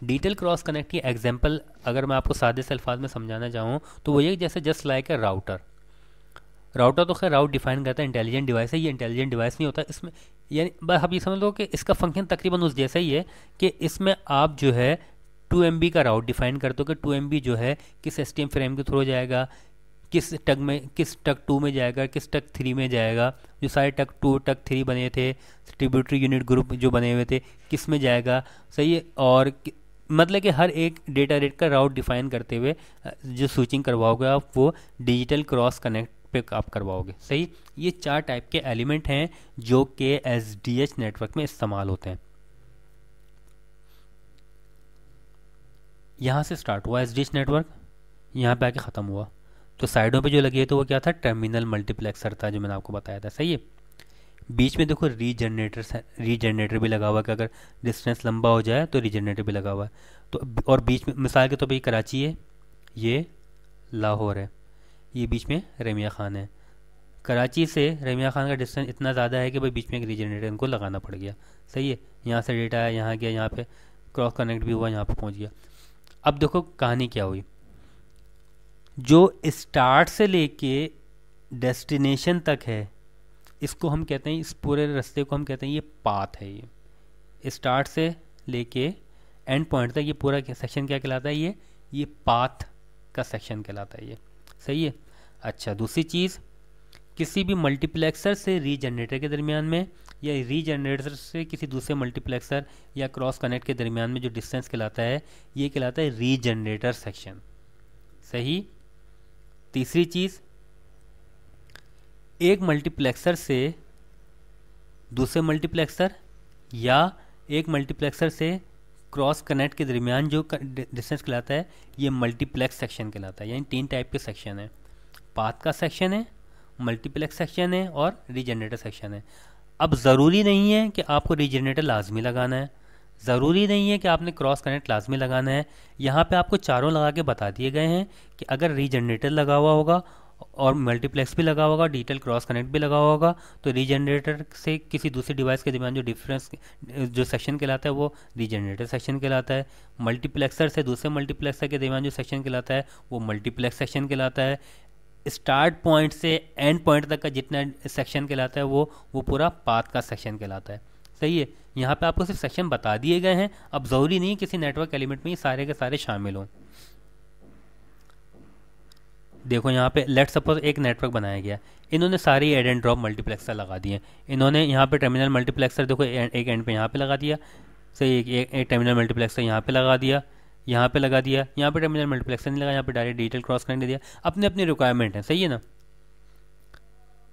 detail cross connect की एग्जाम्पल अगर मैं आपको सादे से अल्फाज में समझाना चाहूँ तो वो ये जैसे just like a router router तो खैर राउट डिफाइन करता है इंटेलिजेंट डिवाइस है ये इंटेलिजेंट डिवाइस नहीं होता इसमें यानी बस आप ये समझ लो कि इसका फंक्शन तकरीबन उस जैसा ही है कि इसमें आप जो है टू एम बी का राउट डिफाइन कर दो कि टू एम बी जो है किस एस टी एम फ्रेम के थ्रू जाएगा किस टग में किस टग टू में जाएगा किस टग थ्री में जाएगा जो सारे टग टू टग थ्री बने थे ट्रिब्यूटरी यूनिट ग्रुप जो बने हुए थे किस में जाएगा सही है और मतलब कि हर एक डेटा रेट का राउट डिफाइन करते हुए जो स्विचिंग करवाओगे आप वो डिजिटल क्रॉस कनेक्ट पे आप करवाओगे सही ये चार टाइप के एलिमेंट हैं जो कि एस डी एच नेटवर्क में इस्तेमाल होते हैं यहाँ से स्टार्ट हुआ एस डी एच नेटवर्क यहाँ पे आके ख़त्म हुआ तो साइडों पे जो लगी है तो वो क्या था टर्मिनल मल्टीप्लेक्सर था जो मैंने आपको बताया था सही है बीच में देखो रीजनरेटर रीजनरेटर भी लगा हुआ है कि अगर डिस्टेंस लंबा हो जाए तो रीजनरेटर भी लगा हुआ है तो और बीच में मिसाल के तौर तो पर ये कराची है ये लाहौर है ये बीच में रमिया खान है कराची से रमिया खान का डिस्टेंस इतना ज़्यादा है कि भाई बीच में एक रीजनरेटर इनको लगाना पड़ गया सही है यहाँ से डेटा आया यहाँ गया यहाँ पर क्रॉस कनेक्ट भी हुआ यहाँ पर पहुँच गया अब देखो कहानी क्या हुई जो स्टार्ट से लेके डेस्टिनेशन तक है इसको हम कहते हैं इस पूरे रास्ते को हम कहते हैं ये पाथ है ये स्टार्ट से लेके एंड पॉइंट तक ये पूरा सेक्शन क्या कहलाता है ये ये पाथ का सेक्शन कहलाता है ये सही है अच्छा दूसरी चीज़ किसी भी मल्टीप्लेक्सर से रीजनरेटर के दरमियान में या रीजनरेटर से किसी दूसरे मल्टीप्लेक्सर या क्रॉस कनेक्ट के दरमियान में जो डिस्टेंस कहलाता है ये कहलाता है रीजनरेटर सेक्शन सही तीसरी चीज़ एक मल्टीप्लेक्सर से दूसरे मल्टीप्लेक्सर या एक मल्टीप्लेक्सर से क्रॉस कनेक्ट के दरमियान जो डिस्टेंस कहलाता है ये मल्टीप्लेक्स सेक्शन कहलाता है यानी तीन टाइप के सेक्शन है पाथ का सेक्शन है मल्टीप्लेक्स सेक्शन है और रीजनरेटर सेक्शन है अब ज़रूरी नहीं है कि आपको रीजनरेटर लाजमी लगाना है ज़रूरी नहीं है कि आपने क्रॉस कनेक्ट लाजमी लगाना है यहाँ पे आपको चारों लगा के बता दिए गए हैं कि अगर रीजनरेटर लगा हुआ होगा और मल्टीप्लेक्स भी लगा होगा डिजिटल क्रॉस कनेक्ट भी लगा होगा तो रीजनरेटर से किसी दूसरे डिवाइस के दरमियान जो डिफरेंस जो सेक्शन कहलाता है वो रीजनरेटर सेक्शन कहलाता है मल्टीप्लेक्सर से दूसरे मल्टीप्लेक्सर के दरमियान जो सेक्शन कहलाता है वो मल्टीप्लेक्स सेक्शन कहलाता है स्टार्ट पॉइंट से एंड पॉइंट तक का जितना सेक्शन कहलाता है वो वो पूरा पाथ का सेक्शन कहलाता है सही है यहाँ पे आपको सिर्फ सेक्शन बता दिए गए हैं अब ज़रूरी नहीं किसी नेटवर्क एलिमेंट में ही सारे के सारे शामिल हों देखो यहाँ पे लेट सपोज एक नेटवर्क बनाया गया इन्होंने सारी एड एंड ड्रॉप मल्टीप्लेक्सर लगा दिए इन्होंने यहाँ पे टर्मिनल मल्टीप्लेक्सर देखो एक एंड पे यहाँ पे लगा दिया सही एक, एक, एक टर्मिनल मल्टीप्लेक्सर यहाँ पे लगा दिया यहाँ पे लगा दिया यहाँ पे टर्मिनल मल्टीप्लेक्सर नहीं लगा यहाँ पे डायरेक्ट डिजिटल क्रॉस करने दिया अपने अपनी रिक्वायरमेंट है सही है ना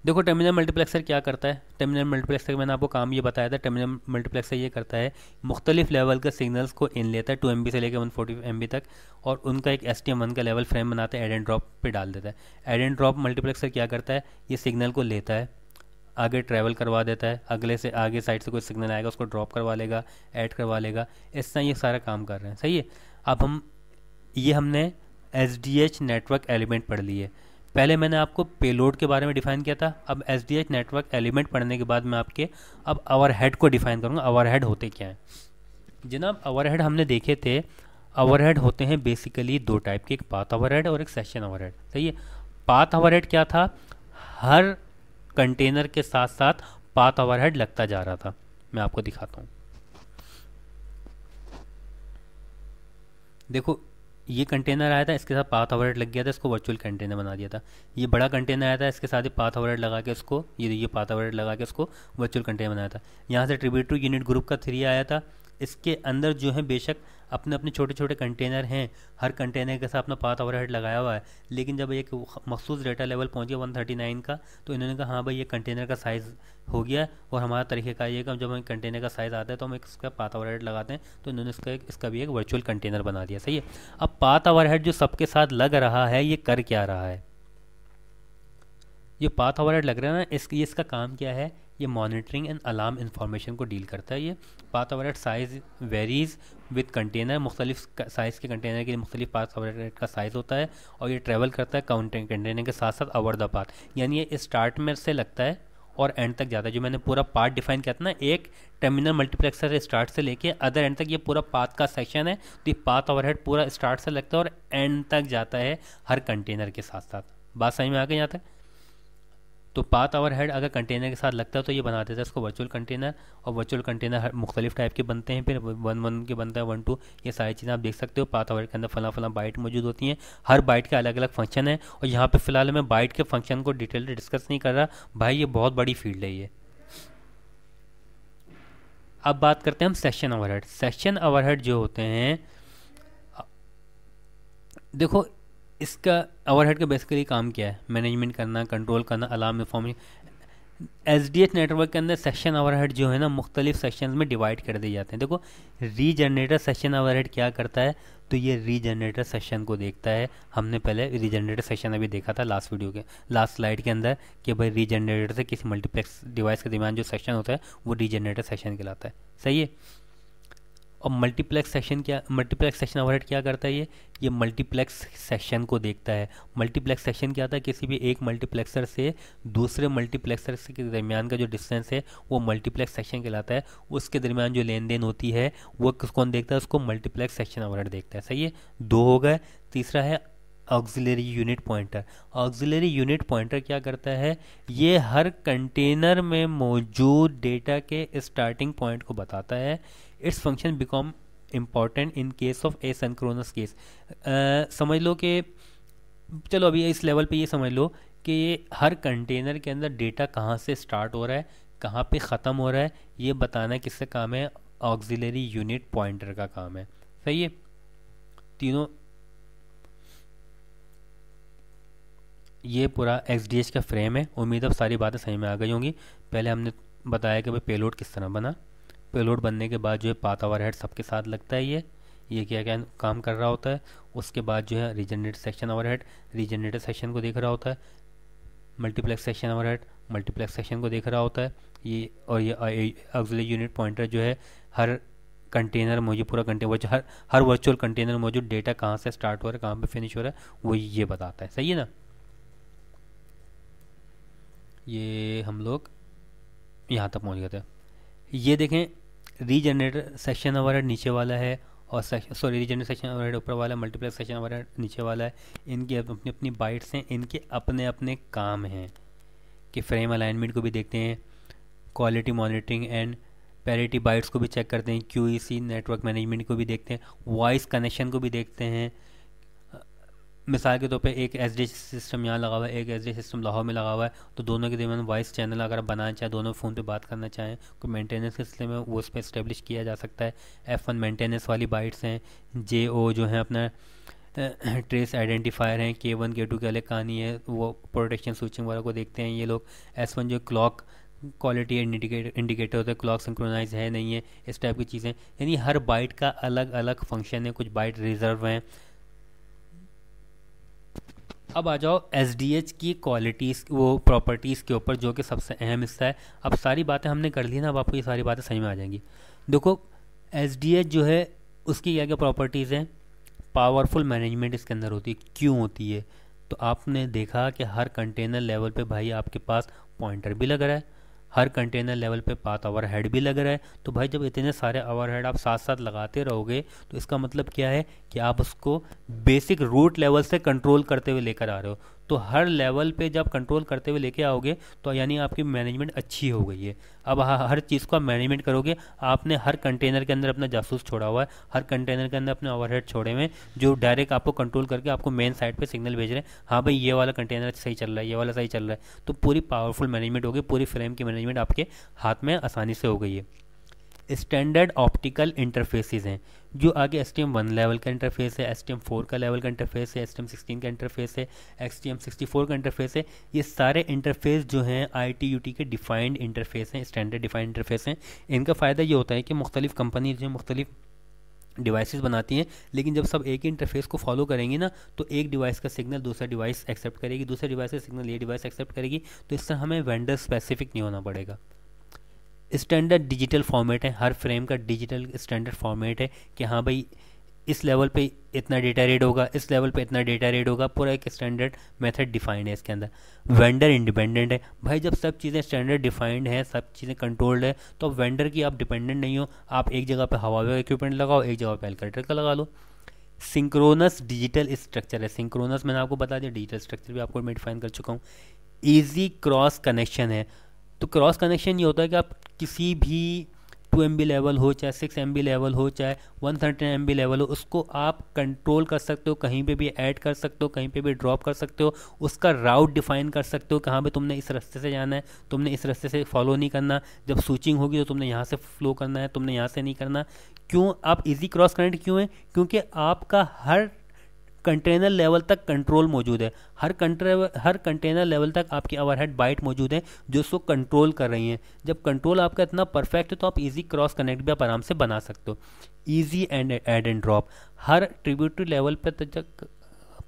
देखो टर्मिनल मल्टीप्लेक्सर क्या करता है टर्मिनल मल्टीप्लेक्सर मैंने आपको काम ये बताया था टर्मिनल मल्टीप्लेक्सर ये करता है मुख्तलिफ लेवल के सिग्नल्स को इन लेता है टू एम से लेकर वन फोर्टी एम तक और उनका एक एस टी एम वन का लेवल फ्रेम बनाता है एड एंड ड्रॉप पर डाल देता है एड एंड ड्रॉप मल्टीप्लेक्सर क्या करता है ये सिग्नल को लेता है आगे ट्रैवल करवा देता है अगले से आगे साइड से कोई सिग्नल आएगा उसको ड्रॉप करवा लेगा ऐड करवा लेगा इस तरह ये सारा काम कर रहे हैं सही है अब हम ये हमने S D H network element पढ़ लिए पहले मैंने आपको पेलोड के बारे में डिफाइन किया था अब एस नेटवर्क एलिमेंट पढ़ने के बाद मैं आपके अब आवर हेड को डिफाइन करूँगा आवर हेड होते क्या हैं जनाब आवर हेड हमने देखे थे आवर हेड होते हैं बेसिकली दो टाइप के एक पाथ आवर हेड और एक सेशन आवर हेड सही है पाथ आवर हेड क्या था हर कंटेनर के साथ साथ पाथ आवर हेड लगता जा रहा था मैं आपको दिखाता हूँ देखो ये कंटेनर आया था इसके साथ पाथ ऑवरेट लग गया था इसको वर्चुअल कंटेनर बना दिया था ये बड़ा कंटेनर आया था इसके साथ ही पाथ ऑवरेट लगा के उसको ये ये पाथ ऑवरेट लगा के उसको वर्चुअल कंटेनर बनाया था यहाँ से ट्रिब्यूटरी यूनिट ग्रुप का थ्री आया था इसके अंदर जो है बेशक अपने अपने छोटे छोटे कंटेनर हैं हर कंटेनर के साथ अपना पाथ ओवर हेड लगाया हुआ है लेकिन जब एक मखसूस डेटा लेवल पहुँच गया वन थर्टी नाइन का तो इन्होंने कहा हाँ भाई ये कंटेनर का साइज़ हो गया और हमारा तरीके का ये कि जब हम कंटेनर का साइज़ आता है तो हम एक इसका पाथ ओवर हेड लगाते हैं तो इन्होंने इसका एक इसका भी एक वर्चुअल कंटेनर बना दिया सही है अब पाथ ओवर हेड जो सबके साथ लग रहा है ये कर क्या रहा है ये पाथ ओवर हेड लग रहा है ना इस इसका काम क्या है ये मॉनिटरिंग एंड अलार्म इन्फॉर्मेशन को डील करता है ये path overhead size varies with container मुख्तलिफ साइज़ के कंटेनर के लिए मुख्तलिफ पाथ ऑवर का साइज़ होता है और ये ट्रेवल करता है काउंट कंटेनर के साथ साथ ओवर द पाथ यानी ये स्टार्ट में से लगता है और एंड तक जाता है जो मैंने पूरा पार्ट डिफाइन किया था ना एक टर्मिनल मल्टीप्लेक्सर स्टार्ट से लेके अदर एंड तक ये पूरा पाथ का सेक्शन है तो ये पाथ ओवरहेड पूरा स्टार्ट से लगता है और एंड तक जाता है हर कंटेनर के साथ साथ बात समझ में आ गई यहाँ तक तो पाथ आवर हेड अगर कंटेनर के साथ लगता है तो ये बना देता है इसको वर्चुअल कंटेनर और वर्चुअल कंटेनर मुख्तलिफ टाइप के बनते हैं फिर वन वन के बनता है वन टू ये सारी चीज़ें आप देख सकते हो पाथ आवर के अंदर फला फला बाइट मौजूद होती हैं हर बाइट के अलग अलग फंक्शन है और यहाँ पर फिलहाल मैं बाइट के फंक्शन को डिटेल डिस्कस नहीं कर रहा भाई ये बहुत बड़ी फील्ड है ये अब बात करते हैं हम सेक्शन ओवरहेड सेक्शन ओवरहेड जो होते हैं देखो इसका ओवरहेड का बेसिकली काम क्या है मैनेजमेंट करना कंट्रोल करना alarm information S D H network के अंदर सेक्शन ओवरहेड जो है ना मुख्तलिफ सेक्शन में डिवाइड कर दिए जाते हैं देखो रीजनरेटर सेक्शन ओवरहेड क्या करता है तो ये रीजनरेटर सेक्शन को देखता है हमने पहले रीजनरेटर सेक्शन अभी देखा था लास्ट वीडियो के लास्ट स्लाइड के अंदर कि भाई रीजनरेटर से किसी मल्टीप्लेक्स डिवाइस के दरमियान जो सेक्शन होता है वो रीजनरेटर सेक्शन कहलाता है सही है और मल्टीप्लेक्स सेक्शन क्या मल्टीप्लेक्स सेक्शन ओवरहेड क्या करता है ये ये मल्टीप्लेक्स सेक्शन को देखता है मल्टीप्लेक्स सेक्शन क्या होता है किसी भी एक मल्टीप्लेक्सर से दूसरे मल्टीप्लेक्सर के दरमियान का जो डिस्टेंस है वो मल्टीप्लेक्स सेक्शन कहलाता है उसके दरमियान जो लेन देन होती है वो कौन देखता है उसको मल्टीप्लेक्स सेक्शन ओवरहेड देखता है सही है दो हो गए तीसरा है auxiliary unit pointer auxiliary unit pointer क्या करता है ये हर कंटेनर में मौजूद डेटा के स्टार्टिंग पॉइंट को बताता है it's function become important in case of a synchronous case समझ लो कि चलो अभी इस लेवल पे ये समझ लो कि ये हर कंटेनर के अंदर डेटा कहाँ से स्टार्ट हो रहा है कहाँ पे ख़त्म हो रहा है ये बताना किससे काम है ऑक्सिलरी यूनिट पॉइंटर का काम है सही है तीनों ये पूरा एक्स का फ्रेम है उम्मीद अब सारी बातें सही में आ गई होंगी पहले हमने बताया कि भाई पेलोड किस तरह बना पेलोड बनने के बाद जो है पाथ आवर हेड सबके साथ लगता है ये ये क्या क्या काम कर रहा होता है उसके बाद जो है regenerator section overhead regenerator section को देख रहा होता है multiplex section overhead multiplex section को देख रहा होता है ये और ये अगले यूनिट पॉइंटर जो है हर कंटेनर मौजूद पूरा कंटेनर हर हर वर्चुअल कंटेनर मौजूद डेटा कहाँ से स्टार्ट हो रहा है कहाँ पर फिनिश हो रहा है वो ये बताता है सही है ना ये हम लोग यहाँ तक पहुँच गए थे ये देखें रीजनरेटर सेक्शन हमारा नीचे वाला है और सॉरी रीजनरेट सेक्शन हमारे ऊपर वाला मल्टीप्लेक्स सेक्शन हमारा नीचे वाला है इनके अपनी अपनी बाइट्स हैं इनके अपने अपने काम हैं कि फ्रेम अलाइनमेंट को भी देखते हैं quality monitoring and parity bytes को भी चेक करते हैं क्यू नेटवर्क मैनेजमेंट को भी देखते हैं वॉइस कनेक्शन को भी देखते हैं मिसाल के तौर पर पे एक एस सिस्टम यहाँ लगा हुआ है एक एस सिस्टम लाहौर में लगा हुआ है तो दोनों के दरमियान वॉइस चैनल अगर आप बनाना चाहें दोनों फ़ोन पे बात करना चाहें कोई तो मेंटेनेंस के सिलसिले में वो उस पर इस्टेब्लिश किया जा सकता है एफ़ वन मेंटेनेंस वाली बाइट्स हैं जे ओ जो है अपना ट्रेस आइडेंटिफायर हैं के वन के टू के अलग कहानी है वो प्रोटेक्शन स्विचिंग वगैरह को देखते हैं ये लोग एस वन जो क्लॉक क्वालिटी इंडिकेटर इंडिकेटर होता है क्लॉक सिंक्रोनाइज है नहीं है इस टाइप की चीज़ें यानी हर बाइट का अलग अलग फंक्शन है कुछ बाइट रिजर्व हैं अब आ जाओ एस की क्वालिटीज़ वो प्रॉपर्टीज़ के ऊपर जो कि सबसे अहम हिस्सा है अब सारी बातें हमने कर ली ना अब आपको ये सारी बातें समझ में आ जाएंगी देखो एस जो है उसकी क्या क्या प्रॉपर्टीज़ हैं पावरफुल मैनेजमेंट इसके अंदर होती है क्यों होती है तो आपने देखा कि हर कंटेनर लेवल पे भाई आपके पास पॉइंटर भी लग रहा है हर कंटेनर लेवल पे पाथ ओवर हेड भी लग रहा है तो भाई जब इतने सारे ओवर हेड आप साथ साथ लगाते रहोगे तो इसका मतलब क्या है कि आप उसको बेसिक रूट लेवल से कंट्रोल करते हुए लेकर आ रहे हो तो हर लेवल पे जब कंट्रोल करते हुए लेके आओगे तो यानी आपकी मैनेजमेंट अच्छी हो गई है अब हर चीज़ आप मैनेजमेंट करोगे आपने हर कंटेनर के अंदर अपना जासूस छोड़ा हुआ है हर कंटेनर के अंदर अपने ओवरहेड छोड़े हुए जो डायरेक्ट आपको कंट्रोल करके आपको मेन साइड पर सिग्नल भेज रहे हैं हाँ भाई ये वाला कंटेनर सही चल रहा है ये वाला सही चल रहा है तो पूरी पावरफुल मैनेजमेंट होगी पूरी फ्रेम की मैनेजमेंट आपके हाथ में आसानी से हो गई है स्टैंडर्ड ऑप्टिकल इंटरफेसिस हैं जो आगे S T M one level का इंटरफेस है एस टी एम फोर का लेवल का इंटरफेस है एस टी एम सिक्सटीन का इंटरफेस है S T M sixty four का इंटरफेस है ये सारे इंटरफेस जो हैं आई टी यू टी के डिफाइंड इंटरफेस हैं स्टैंडर्ड डिफाइंड इंटरफेस हैं इनका फ़ायदा ये होता है कि मुख्तलिफ़ कंपनी जो मुख्तलिफ़ डिवाइसेस बनाती हैं लेकिन जब सब एक ही इंटरफेस को फॉलो करेंगे ना तो एक डिवाइस का सिग्नल दूसरा डिवाइस एक्सेप्ट करेगी दूसरे डिवाइस का सिग्नल ये डिवाइस एक्सेप्ट करेगी तो इस तरह हमें वेंडर स्पेसिफिक नहीं होना पड़ेगा स्टैंडर्ड डिजिटल फॉर्मेट है हर फ्रेम का डिजिटल स्टैंडर्ड फॉर्मेट है कि हाँ भाई इस लेवल पे इतना डेटा रेड होगा इस लेवल पे इतना डेटा रेड होगा पूरा एक स्टैंडर्ड मेथड डिफाइंड है इसके अंदर वेंडर इंडिपेंडेंट है भाई जब सब चीज़ें स्टैंडर्ड डिफाइंड है सब चीज़ें कंट्रोल्ड है तो वेंडर की आप डिपेंडेंट नहीं हो आप एक जगह पे हवा का इक्विपमेंट लगाओ एक जगह पे एलकरेटर का लगा लो सिंक्रोनस डिजिटल स्ट्रक्चर है सिंक्रोनस मैंने आपको बता दिया डिजिटल स्ट्रक्चर भी आपको मैं डिफाइन कर चुका हूँ ईजी क्रॉस कनेक्शन है तो क्रॉस कनेक्शन ये होता है कि आप किसी भी टू एम लेवल हो चाहे सिक्स एम लेवल हो चाहे वन थर्टी एम लेवल हो उसको आप कंट्रोल कर सकते हो कहीं पे भी ऐड कर सकते हो कहीं पे भी ड्रॉप कर सकते हो उसका राउट डिफाइन कर सकते हो कहाँ पे तुमने इस रास्ते से जाना है तुमने इस रास्ते से फॉलो नहीं करना जब स्विचिंग होगी तो तुमने यहाँ से फ्लो करना है तुमने यहाँ से नहीं करना क्यों आप इजी क्रॉस कनेक्ट क्यों हैं क्योंकि आपका हर कंटेनर लेवल तक कंट्रोल मौजूद है हर कंट्रे हर कंटेनर लेवल तक आपकी ओवरहेड बाइट मौजूद है जो उसको कंट्रोल कर रही हैं जब कंट्रोल आपका इतना परफेक्ट है तो आप ईजी क्रॉस कनेक्ट भी आप आराम से बना सकते हो easy and add and drop हर ट्रिब्यूटरी लेवल पर तक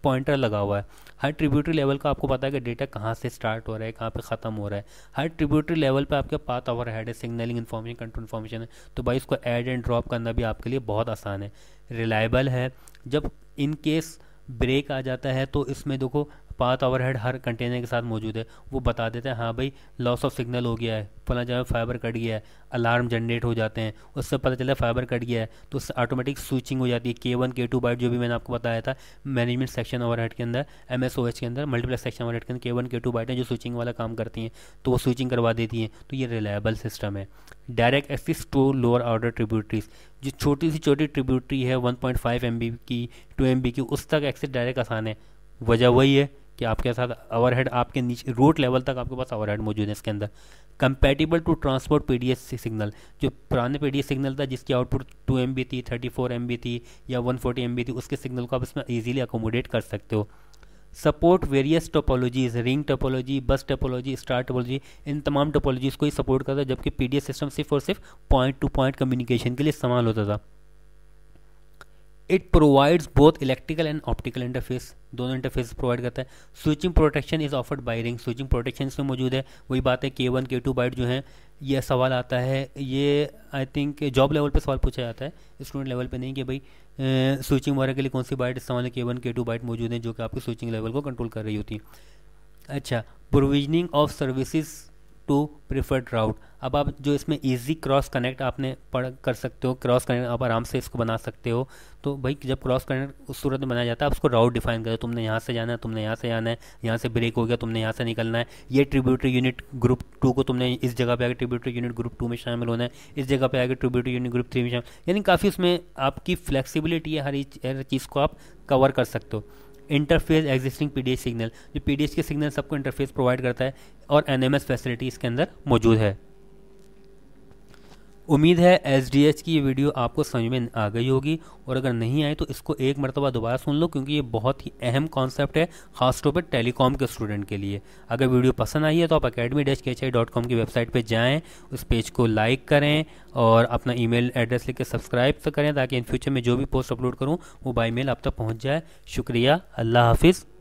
पॉइंटर लगा हुआ है हर ट्रिब्यूटरी लेवल का आपको पता है कि डेटा कहाँ से स्टार्ट हो रहा है कहाँ पे ख़त्म हो रहा है हर ट्रिब्यूटरी लेवल पे आपके पाथ ओवर हेड है सिग्नलिंग इन्फॉर्मेशन कंट्रोल इन्फॉर्मेशन है तो भाई इसको ऐड एंड ड्रॉप करना भी आपके लिए बहुत आसान है रिलायबल है जब इन केस ब्रेक आ जाता है तो इसमें देखो पाथ ओवरहेड हर कंटेनर के साथ मौजूद है वो बता देते हैं हाँ भाई लॉस ऑफ सिग्नल हो गया है फला जगह फाइबर कट गया है अलार्म जनरेट हो जाते हैं उससे पता चला फाइबर कट गया है तो उससे ऑटोमेटिक स्विचिंग हो जाती है के वन के टू बाइट जो भी मैंने आपको बताया था मैनेजमेंट सेक्शन हेड के अंदर एम एस ओ एच के अंदर मल्टीप्लेक्स सेक्शन हेड के अंदर के वन के टू बाइट है जो स्विचिंग वाला काम करती हैं तो वो स्विचिंग करवा देती हैं तो ये रिलायबल सिस्टम है direct access to lower order tributaries जो छोटी सी छोटी ट्रिब्यूटरी है 1.5 एम की 2 एम की उस तक एक्सेस डायरेक्ट आसान है वजह वही है कि आपके साथ ओवरहेड आपके नीचे रूट लेवल तक आपके पास ओवरहेड मौजूद है इसके अंदर compatible to transport P signal जो पुराने पी सिग्नल था जिसकी आउटपुट टू एम थी थर्टी एमबी थी या वन फोर्टी थी उसके सिग्नल को आप इसमें ईजिली अकोमोडेट कर सकते हो support various topologies ring topology bus topology star topology इन तमाम टोपोलॉजीज़ को ही सपोर्ट करता है जबकि पीडीएस सिस्टम सिर्फ और सिर्फ पॉइंट टू पॉइंट कम्युनिकेशन के लिए इस्तेमाल होता था it provides both electrical and optical interface दोनों इंटरफेस प्रोवाइड करता है switching protection is offered by ring switching protection इसमें मौजूद है वही बात है के वन के टू बाइट जो है यह सवाल आता है ये आई थिंक जॉब लेवल पे सवाल पूछा जाता है स्टूडेंट लेवल पे नहीं कि भाई स्विचिंग वगैरह के लिए कौन सी बाइट इस्तेमाल है के वन के टू बाइट मौजूद है जो कि आपकी स्विचिंग लेवल को कंट्रोल कर रही होती है अच्छा provisioning of services to preferred route अब आप जो इसमें इजी क्रॉस कनेक्ट आपने पढ़ कर सकते हो क्रॉस कनेक्ट आप आराम से इसको बना सकते हो तो भाई जब क्रॉस कनेक्ट उस सूरत में बनाया जाता है उसको राउट डिफाइन करो तुमने यहाँ से जाना है तुमने यहाँ से आना है यहाँ से ब्रेक हो गया तुमने यहाँ से निकलना है ये ट्रिब्यूटरी यूनिट ग्रुप टू को तुमने इस जगह पर आगे ट्रिब्यूटरी यूनिट ग्रुप टू में शामिल होना है इस जगह पर आगे ट्रिब्यूटरी यूनिट ग्रुप थ्री में शामिल यानी काफ़ी उसमें आपकी फ़्लेक्सीबिलिटी है हर चीज़ को आप कवर कर सकते हो इंटरफेस एग्जिस्टिंग पी सिग्नल जो पी के सिग्नल सबको इंटरफेस प्रोवाइड करता है और एन फैसिलिटी इसके अंदर मौजूद है उम्मीद है एस डी एच की ये वीडियो आपको समझ में आ गई होगी और अगर नहीं आई तो इसको एक मरतबा दोबारा सुन लो क्योंकि ये बहुत ही अहम कॉन्सेप्ट है खासतौर पर टेलीकॉम के स्टूडेंट के लिए अगर वीडियो पसंद आई है तो आप academy dash K H I dot com की वेबसाइट पर जाएँ उस पेज को लाइक करें और अपना ई मेल एड्रेस लिख के सब्सक्राइब करें ताकि इन फ्यूचर में जो भी पोस्ट अपलोड करूँ वो बाई मेल आप तक पहुँच जाए शुक्रिया अल्लाह हाफिज़